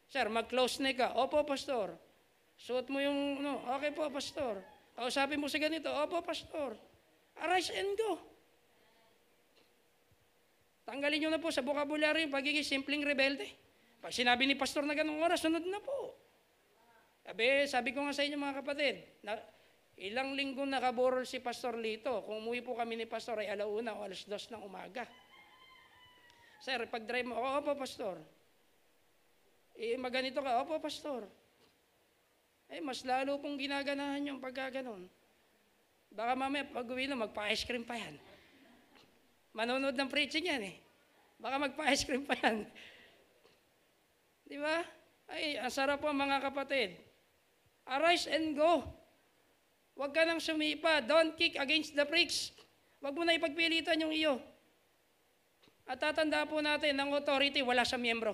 Sir, mag-close neck ka. Opo, pastor. Suot mo yung, no, okay po, pastor. Kausapin mo si ganito. Opo, pastor. Arise and go. Tanggalin nyo na po sa vocabulary yung pagiging simpleng rebelde. Pag sinabi ni pastor na ganong oras, sunod na po. Sabi, sabi ko nga sa inyo mga kapatid, na, Ilang linggo nakaborol si Pastor Lito. Kung umuwi po kami ni Pastor ay alauna o alas dos ng umaga. Sir, pag-drive mo, opo Pastor. Eh, maganito ka, opo, pastor. Eh, mas lalo pong ginaganahan yung pagkaganon. Baka mamaya pag uwi na, magpa-ice cream pa yan. Manonood ng preaching yan eh. Baka magpa-ice cream pa yan. Di ba? Ay, ang sarap po mga kapatid. Arise and go. Huwag ka nang sumipa. Don't kick against the pricks. Huwag mo na ipagpilitan yung iyo. At tatanda po natin, ang authority wala sa miyembro.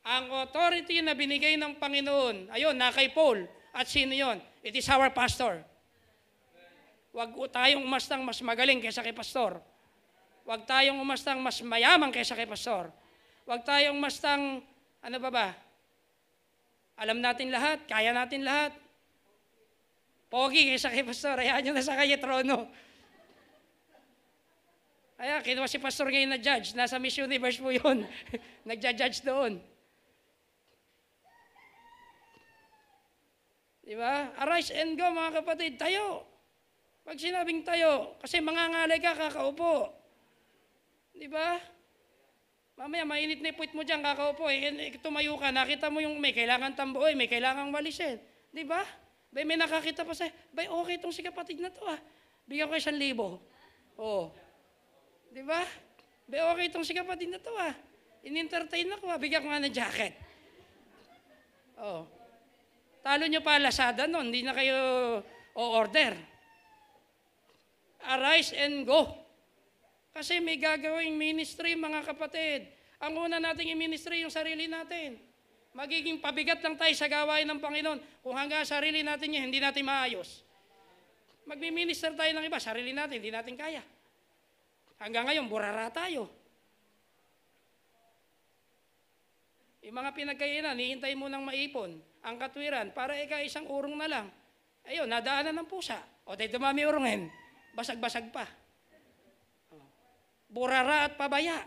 Ang authority na binigay ng Panginoon, ayun, na kay Paul. At sino yon? It is our pastor. Huwag tayong umastang mas magaling kaysa kay pastor. Huwag tayong umastang mas mayaman kaysa kay pastor. Huwag tayong umastang, ano ba ba? Alam natin lahat, kaya natin lahat. Pogi kaysa kay pastor, ayan nyo nasa sa trono. Ayan, kinuha si Pastor ngayon na judge. Nasa Miss Universe po yun. Nagja-judge doon. Di ba? Arise and go mga kapatid, tayo. Pag sinabing tayo, kasi mangangalay ka, kakaupo. Di ba? Mamaya, mainit na ipwit mo dyan, kakaupo. Eh, eh, tumayo ka, nakita mo yung may kailangan tamboy, eh, may kailangan walisin. Di ba? Bay, may nakakita pa sa'yo. Bay, okay itong si kapatid na to ah. Bigyan ko isang libo. Oo. Di ba? Bay, okay itong si kapatid na to ah. In-entertain ako ah. Bigyan ko nga ng jacket. Oo. Talo nyo pa Lazada noon, hindi na kayo o-order. Arise and go. Kasi may gagawing ministry, mga kapatid. Ang una nating i-ministry yung sarili natin. Magiging pabigat lang tayo sa gawain ng Panginoon kung hanggang sarili natin niya, hindi natin maayos. Magmi-minister tayo ng iba, sarili natin, hindi natin kaya. Hanggang ngayon, burara tayo. Yung mga pinagkainan, hihintay mo ng maipon ang katwiran para ika isang urong na lang. Ayun, nadaanan ng pusa. O tayo dumami urongin, basag-basag pa. Oh. Burara at pabaya.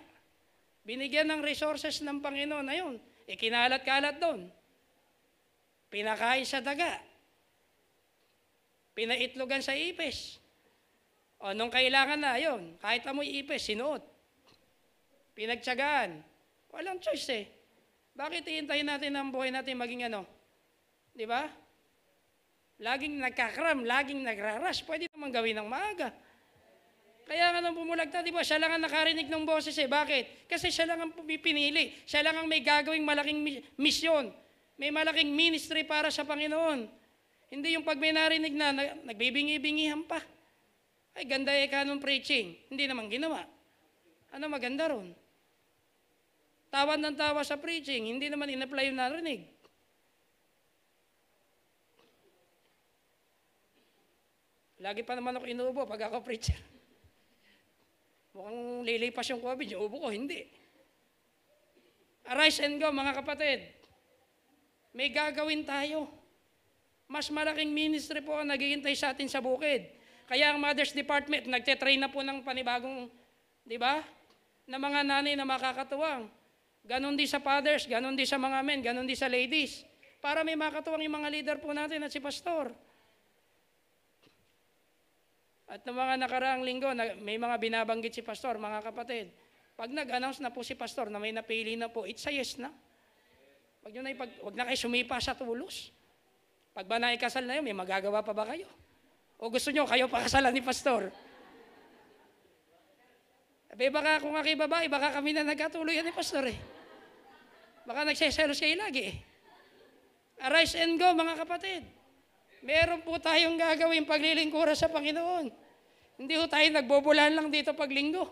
Binigyan ng resources ng Panginoon. Ayun, ikinalat-kalat doon. Pinakain sa daga. Pinaitlogan sa ipis. O nung kailangan na, ayun, kahit amoy ipis, sinuot. Pinagtsagaan. Walang choice eh. Bakit iintayin natin ang buhay natin maging ano? Di ba? Laging nagkakram, laging nagraras. Pwede naman gawin ng maaga. Kaya nga nang bumulagta, di ba? Siya lang ang nakarinig ng boses eh. Bakit? Kasi siya lang ang pumipinili. Siya lang ang may gagawing malaking misyon. May malaking ministry para sa Panginoon. Hindi yung pag may narinig na, nagbibingi-bingihan pa. Ay, ganda eh kanong preaching. Hindi naman ginawa. Ano maganda ron? Tawa ng tawa sa preaching, hindi naman in-apply yung narinig. Lagi pa naman ako inuubo pag ako preacher. Mukhang lilipas yung COVID, yung ubo ko, hindi. Arise and go, mga kapatid. May gagawin tayo. Mas malaking ministry po ang naghihintay sa atin sa bukid. Kaya ang Mother's Department, nagtetrain na po ng panibagong, di ba? Na mga nanay na makakatuwang. Ganon din sa fathers, ganon din sa mga men, ganon din sa ladies. Para may makatuwang yung mga leader po natin at si pastor. At noong mga nakaraang linggo, may mga binabanggit si pastor, mga kapatid. Pag nag-announce na po si pastor na may napili na po, it's a yes na. Wag, na ipag, wag na kayo sumipa sa tulos. Pag ba naikasal na yun, may magagawa pa ba kayo? O gusto nyo, kayo pakasalan ni pastor? Sabi, baka kung aking babae, baka kami na nagkatuloy ni pastor eh. Baka nagseselos kayo lagi eh. Arise and go, mga kapatid meron po tayong gagawin paglilingkuran sa Panginoon. Hindi ho tayo nagbobulahan lang dito paglinggo.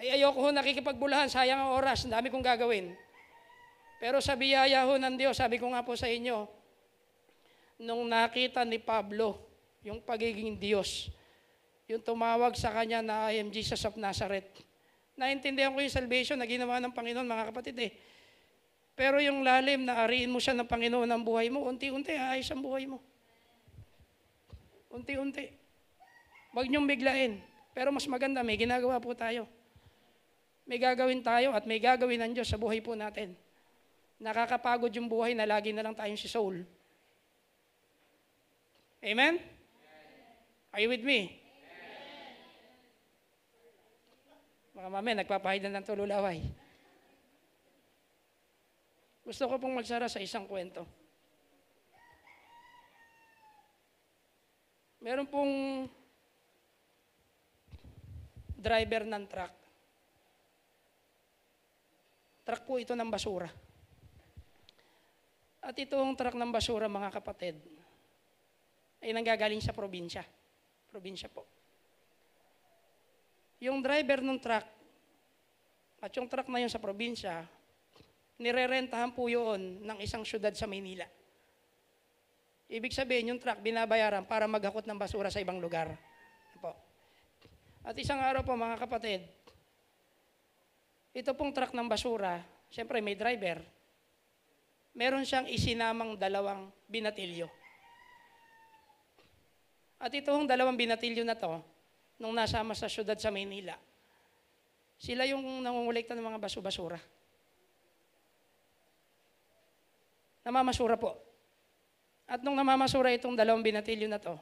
Ay, ayoko ho nakikipagbulahan, sayang ang oras, ang dami kong gagawin. Pero sa biyaya ho ng Diyos, sabi ko nga po sa inyo, nung nakita ni Pablo yung pagiging Diyos, yung tumawag sa kanya na I am Jesus of Nazareth. Naintindihan ko yung salvation na ginawa ng Panginoon, mga kapatid eh. Pero yung lalim na ariin mo siya ng Panginoon ang buhay mo, unti-unti aayos ang buhay mo. Unti-unti. Huwag niyong biglain. Pero mas maganda, may ginagawa po tayo. May gagawin tayo at may gagawin ng Diyos sa buhay po natin. Nakakapagod yung buhay na lagi na lang tayong si Saul. Amen? Are you with me? Mga mami, nagpapahid na ng tululaway. Gusto ko pong magsara sa isang kwento. meron pong driver ng truck. Truck po ito ng basura. At itong truck ng basura, mga kapatid, ay nanggagaling sa probinsya. Probinsya po. Yung driver ng truck, at yung truck na yun sa probinsya, nirerentahan po yun ng isang syudad sa Maynila. Ibig sabihin, yung truck binabayaran para maghakot ng basura sa ibang lugar. Po. At isang araw po, mga kapatid, ito pong truck ng basura, siyempre may driver, meron siyang isinamang dalawang binatilyo. At ito hong dalawang binatilyo na to, nung nasama sa syudad sa Maynila, sila yung nangungulekta ng mga baso-basura. Namamasura po. At nung namamasura itong dalawang binatilyo na to,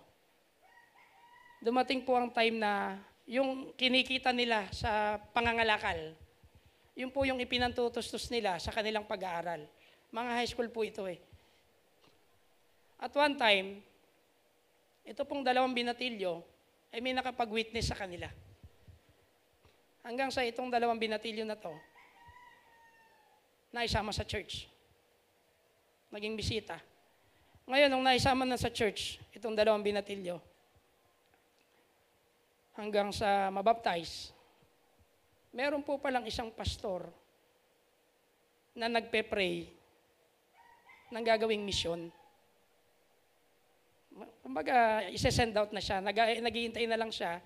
dumating po ang time na yung kinikita nila sa pangangalakal, yun po yung ipinantutustos nila sa kanilang pag-aaral. Mga high school po ito eh. At one time, ito pong dalawang binatilyo ay may nakapag-witness sa kanila. Hanggang sa itong dalawang binatilyo na to, naisama sa church. Naging bisita. Ngayon, nung naisama na sa church, itong dalawang binatilyo, hanggang sa mabaptize, meron po palang isang pastor na nagpe-pray ng gagawing misyon. Kumbaga, isesend out na siya. Nag- naghihintay na lang siya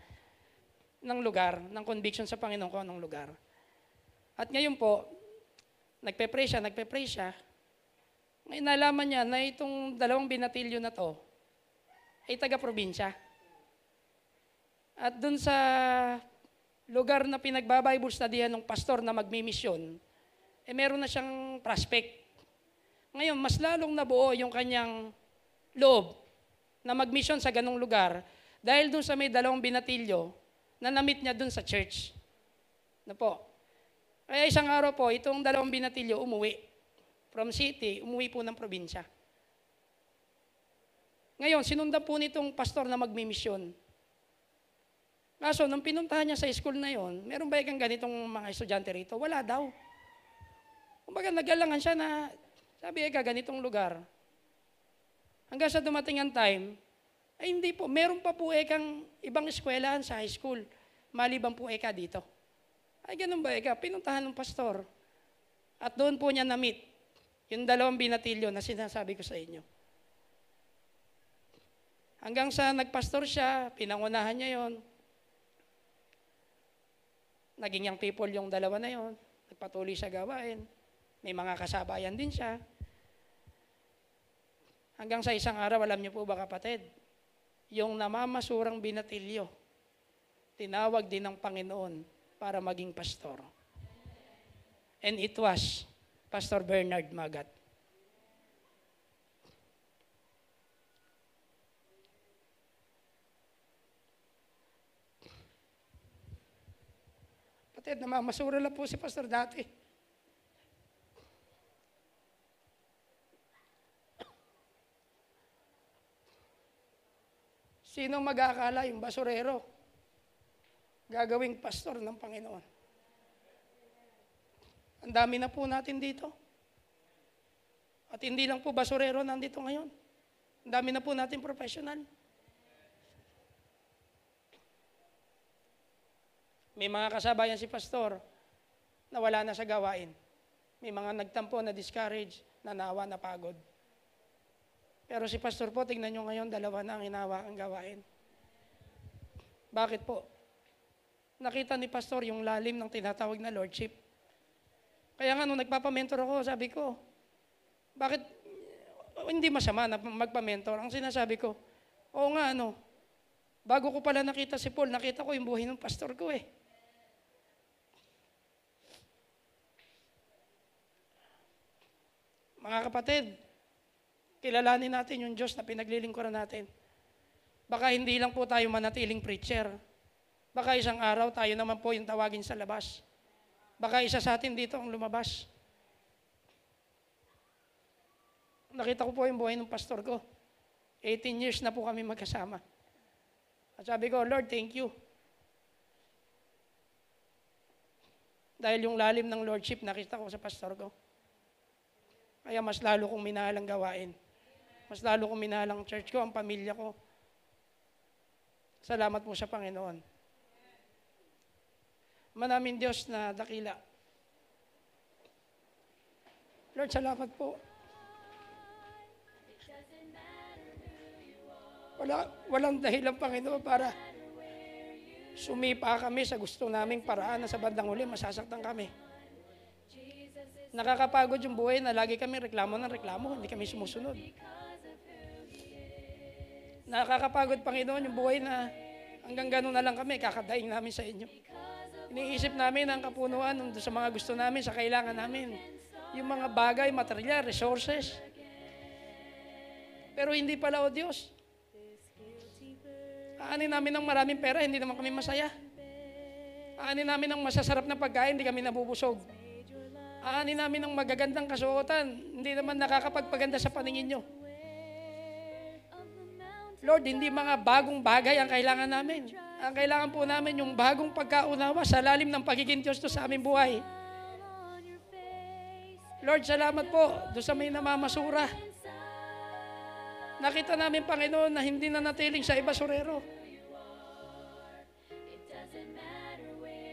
ng lugar, ng conviction sa Panginoon ko ng lugar. At ngayon po, nagpe-pray siya, nagpe-pray siya, ay nalaman niya na itong dalawang binatilyo na to ay taga-probinsya. At dun sa lugar na pinagbabible studyan ng pastor na magmimisyon, eh meron na siyang prospect. Ngayon, mas lalong nabuo yung kanyang loob na magmission sa ganong lugar dahil dun sa may dalawang binatilyo na namit niya dun sa church. Na po. Kaya isang araw po, itong dalawang binatilyo umuwi from city, umuwi po ng probinsya. Ngayon, sinundan po nitong pastor na magmimisyon. Kaso, nung pinuntahan niya sa school na yon, meron ba ikang ganitong mga estudyante rito? Wala daw. Kumbaga, nagalangan siya na, sabi, eka, ganitong lugar. Hanggang sa dumating ang time, ay hindi po, meron pa po ekang ibang eskwelahan sa high school. Maliban po eka dito. Ay, ganun ba eka? Pinuntahan ng pastor. At doon po niya na-meet yung dalawang binatilyo na sinasabi ko sa inyo. Hanggang sa nagpastor siya, pinangunahan niya yon. Naging young people yung dalawa na yon. Nagpatuloy siya gawain. May mga kasabayan din siya. Hanggang sa isang araw, alam niyo po ba kapatid, yung namamasurang binatilyo, tinawag din ng Panginoon para maging pastor. And it was Pastor Bernard Magat. Patid, masura lang po si Pastor dati. Sino mag magakala yung basurero? Gagawing pastor ng Panginoon. Ang dami na po natin dito. At hindi lang po basurero nandito ngayon. Ang dami na po natin professional. May mga kasabayan si pastor na wala na sa gawain. May mga nagtampo na discourage, na nawa, na pagod. Pero si pastor po, tingnan nyo ngayon, dalawa na ang inawa ang gawain. Bakit po? Nakita ni pastor yung lalim ng tinatawag na lordship. Kaya nga, nung nagpapamentor ako, sabi ko, bakit oh, hindi masama na magpamentor? Ang sinasabi ko, oo nga, ano, bago ko pala nakita si Paul, nakita ko yung buhay ng pastor ko eh. Mga kapatid, kilalanin natin yung Diyos na pinaglilingkuran natin. Baka hindi lang po tayo manatiling preacher. Baka isang araw tayo naman po yung tawagin sa labas. Baka isa sa atin dito ang lumabas. Nakita ko po yung buhay ng pastor ko. 18 years na po kami magkasama. At sabi ko, Lord, thank you. Dahil yung lalim ng lordship nakita ko sa pastor ko. Kaya mas lalo kong minahal gawain. Mas lalo kong minahal church ko, ang pamilya ko. Salamat po sa Panginoon manamin Diyos na dakila. Lord, salamat po. Wala, walang dahilan, Panginoon, para sumipa kami sa gusto naming paraan na sa bandang huli, masasaktan kami. Nakakapagod yung buhay na lagi kami reklamo ng reklamo, hindi kami sumusunod. Nakakapagod, Panginoon, yung buhay na hanggang ganun na lang kami, kakadaing namin sa inyo iniisip namin ang kapunuan sa mga gusto namin, sa kailangan namin. Yung mga bagay, material, resources. Pero hindi pala, O oh Diyos. Aanin namin ng maraming pera, hindi naman kami masaya. Aanin namin ng masasarap na pagkain, hindi kami nabubusog. Aanin namin ng magagandang kasuotan, hindi naman nakakapagpaganda sa paningin nyo. Lord, hindi mga bagong bagay ang kailangan namin. Ang ah, kailangan po namin yung bagong pagkaunawa sa lalim ng pagiging Diyos to sa aming buhay. Lord, salamat po doon sa may namamasura. Nakita namin, Panginoon, na hindi na natiling sa iba surero.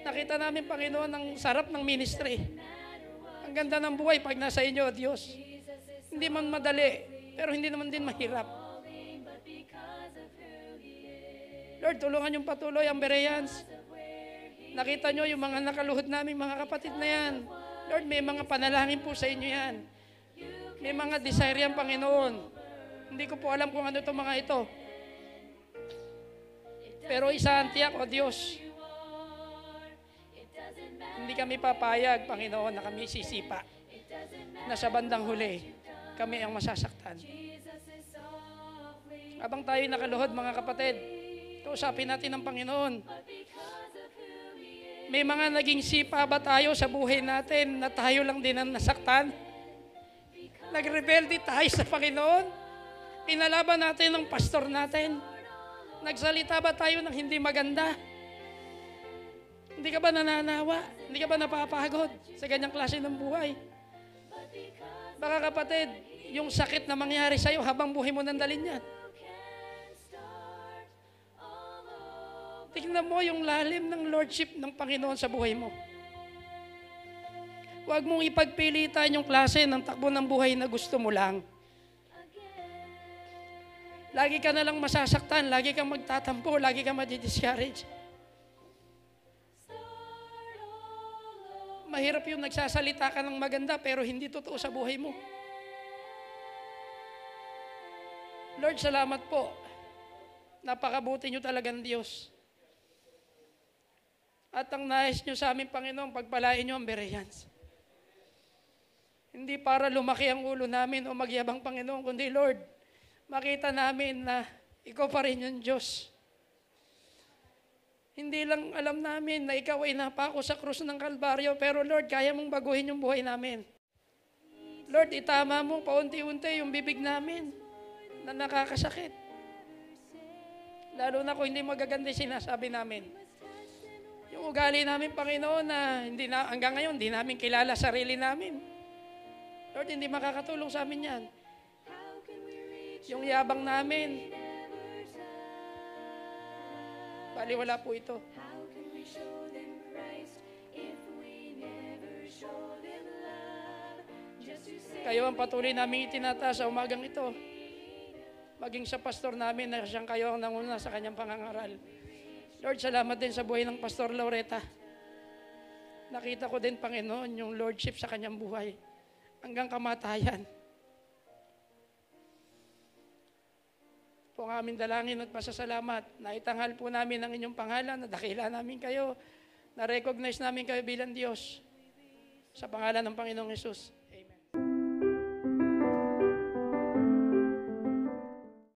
Nakita namin, Panginoon, ang sarap ng ministry. Ang ganda ng buhay pag nasa inyo, Diyos. Hindi man madali, pero hindi naman din mahirap. Lord, tulungan yung patuloy ang Bereans. Nakita nyo yung mga nakaluhod namin, mga kapatid na yan. Lord, may mga panalangin po sa inyo yan. May mga desire yan, Panginoon. Hindi ko po alam kung ano itong mga ito. Pero isahan tiyak, O Diyos. Hindi kami papayag, Panginoon, na kami sisipa. Na sa bandang huli, kami ang masasaktan. Abang tayo nakaluhod, mga kapatid, Kausapin natin ng Panginoon. May mga naging sipa ba tayo sa buhay natin na tayo lang din ang nasaktan? Nagrebelde tayo sa Panginoon? Pinalaban natin ang pastor natin? Nagsalita ba tayo ng hindi maganda? Hindi ka ba nananawa? Hindi ka ba napapagod sa ganyang klase ng buhay? Baka kapatid, yung sakit na mangyari sa'yo habang buhay mo nandalin yan. Tingnan mo yung lalim ng Lordship ng Panginoon sa buhay mo. Huwag mong ipagpilitan yung klase ng takbo ng buhay na gusto mo lang. Lagi ka na lang masasaktan, lagi kang magtatampo, lagi kang madi-discourage. Mahirap yung nagsasalita ka ng maganda pero hindi totoo sa buhay mo. Lord, salamat po. Napakabuti niyo talaga ng Diyos. At ang nais nyo sa amin, Panginoon, pagpalain nyo ang Bereans. Hindi para lumaki ang ulo namin o magyabang Panginoon, kundi Lord, makita namin na ikaw pa rin yung Diyos. Hindi lang alam namin na ikaw ay napako sa krus ng Kalbaryo, pero Lord, kaya mong baguhin yung buhay namin. Lord, itama mo paunti-unti yung bibig namin na nakakasakit. Lalo na kung hindi magaganda sinasabi namin. Yung ugali namin, Panginoon, na hindi na, hanggang ngayon, hindi namin kilala sarili namin. Lord, hindi makakatulong sa amin yan. Yung yabang namin, baliwala po ito. Kayo ang patuloy namin itinataas sa umagang ito. Maging sa pastor namin na siyang kayo ang nanguna sa kanyang pangangaral. Lord, salamat din sa buhay ng Pastor Laureta. Nakita ko din, Panginoon, yung Lordship sa kanyang buhay hanggang kamatayan. Po ang aming dalangin at pasasalamat. Naitanghal po namin ang inyong pangalan, nadakila namin kayo, na-recognize namin kayo bilang Diyos. Sa pangalan ng Panginoong Yesus.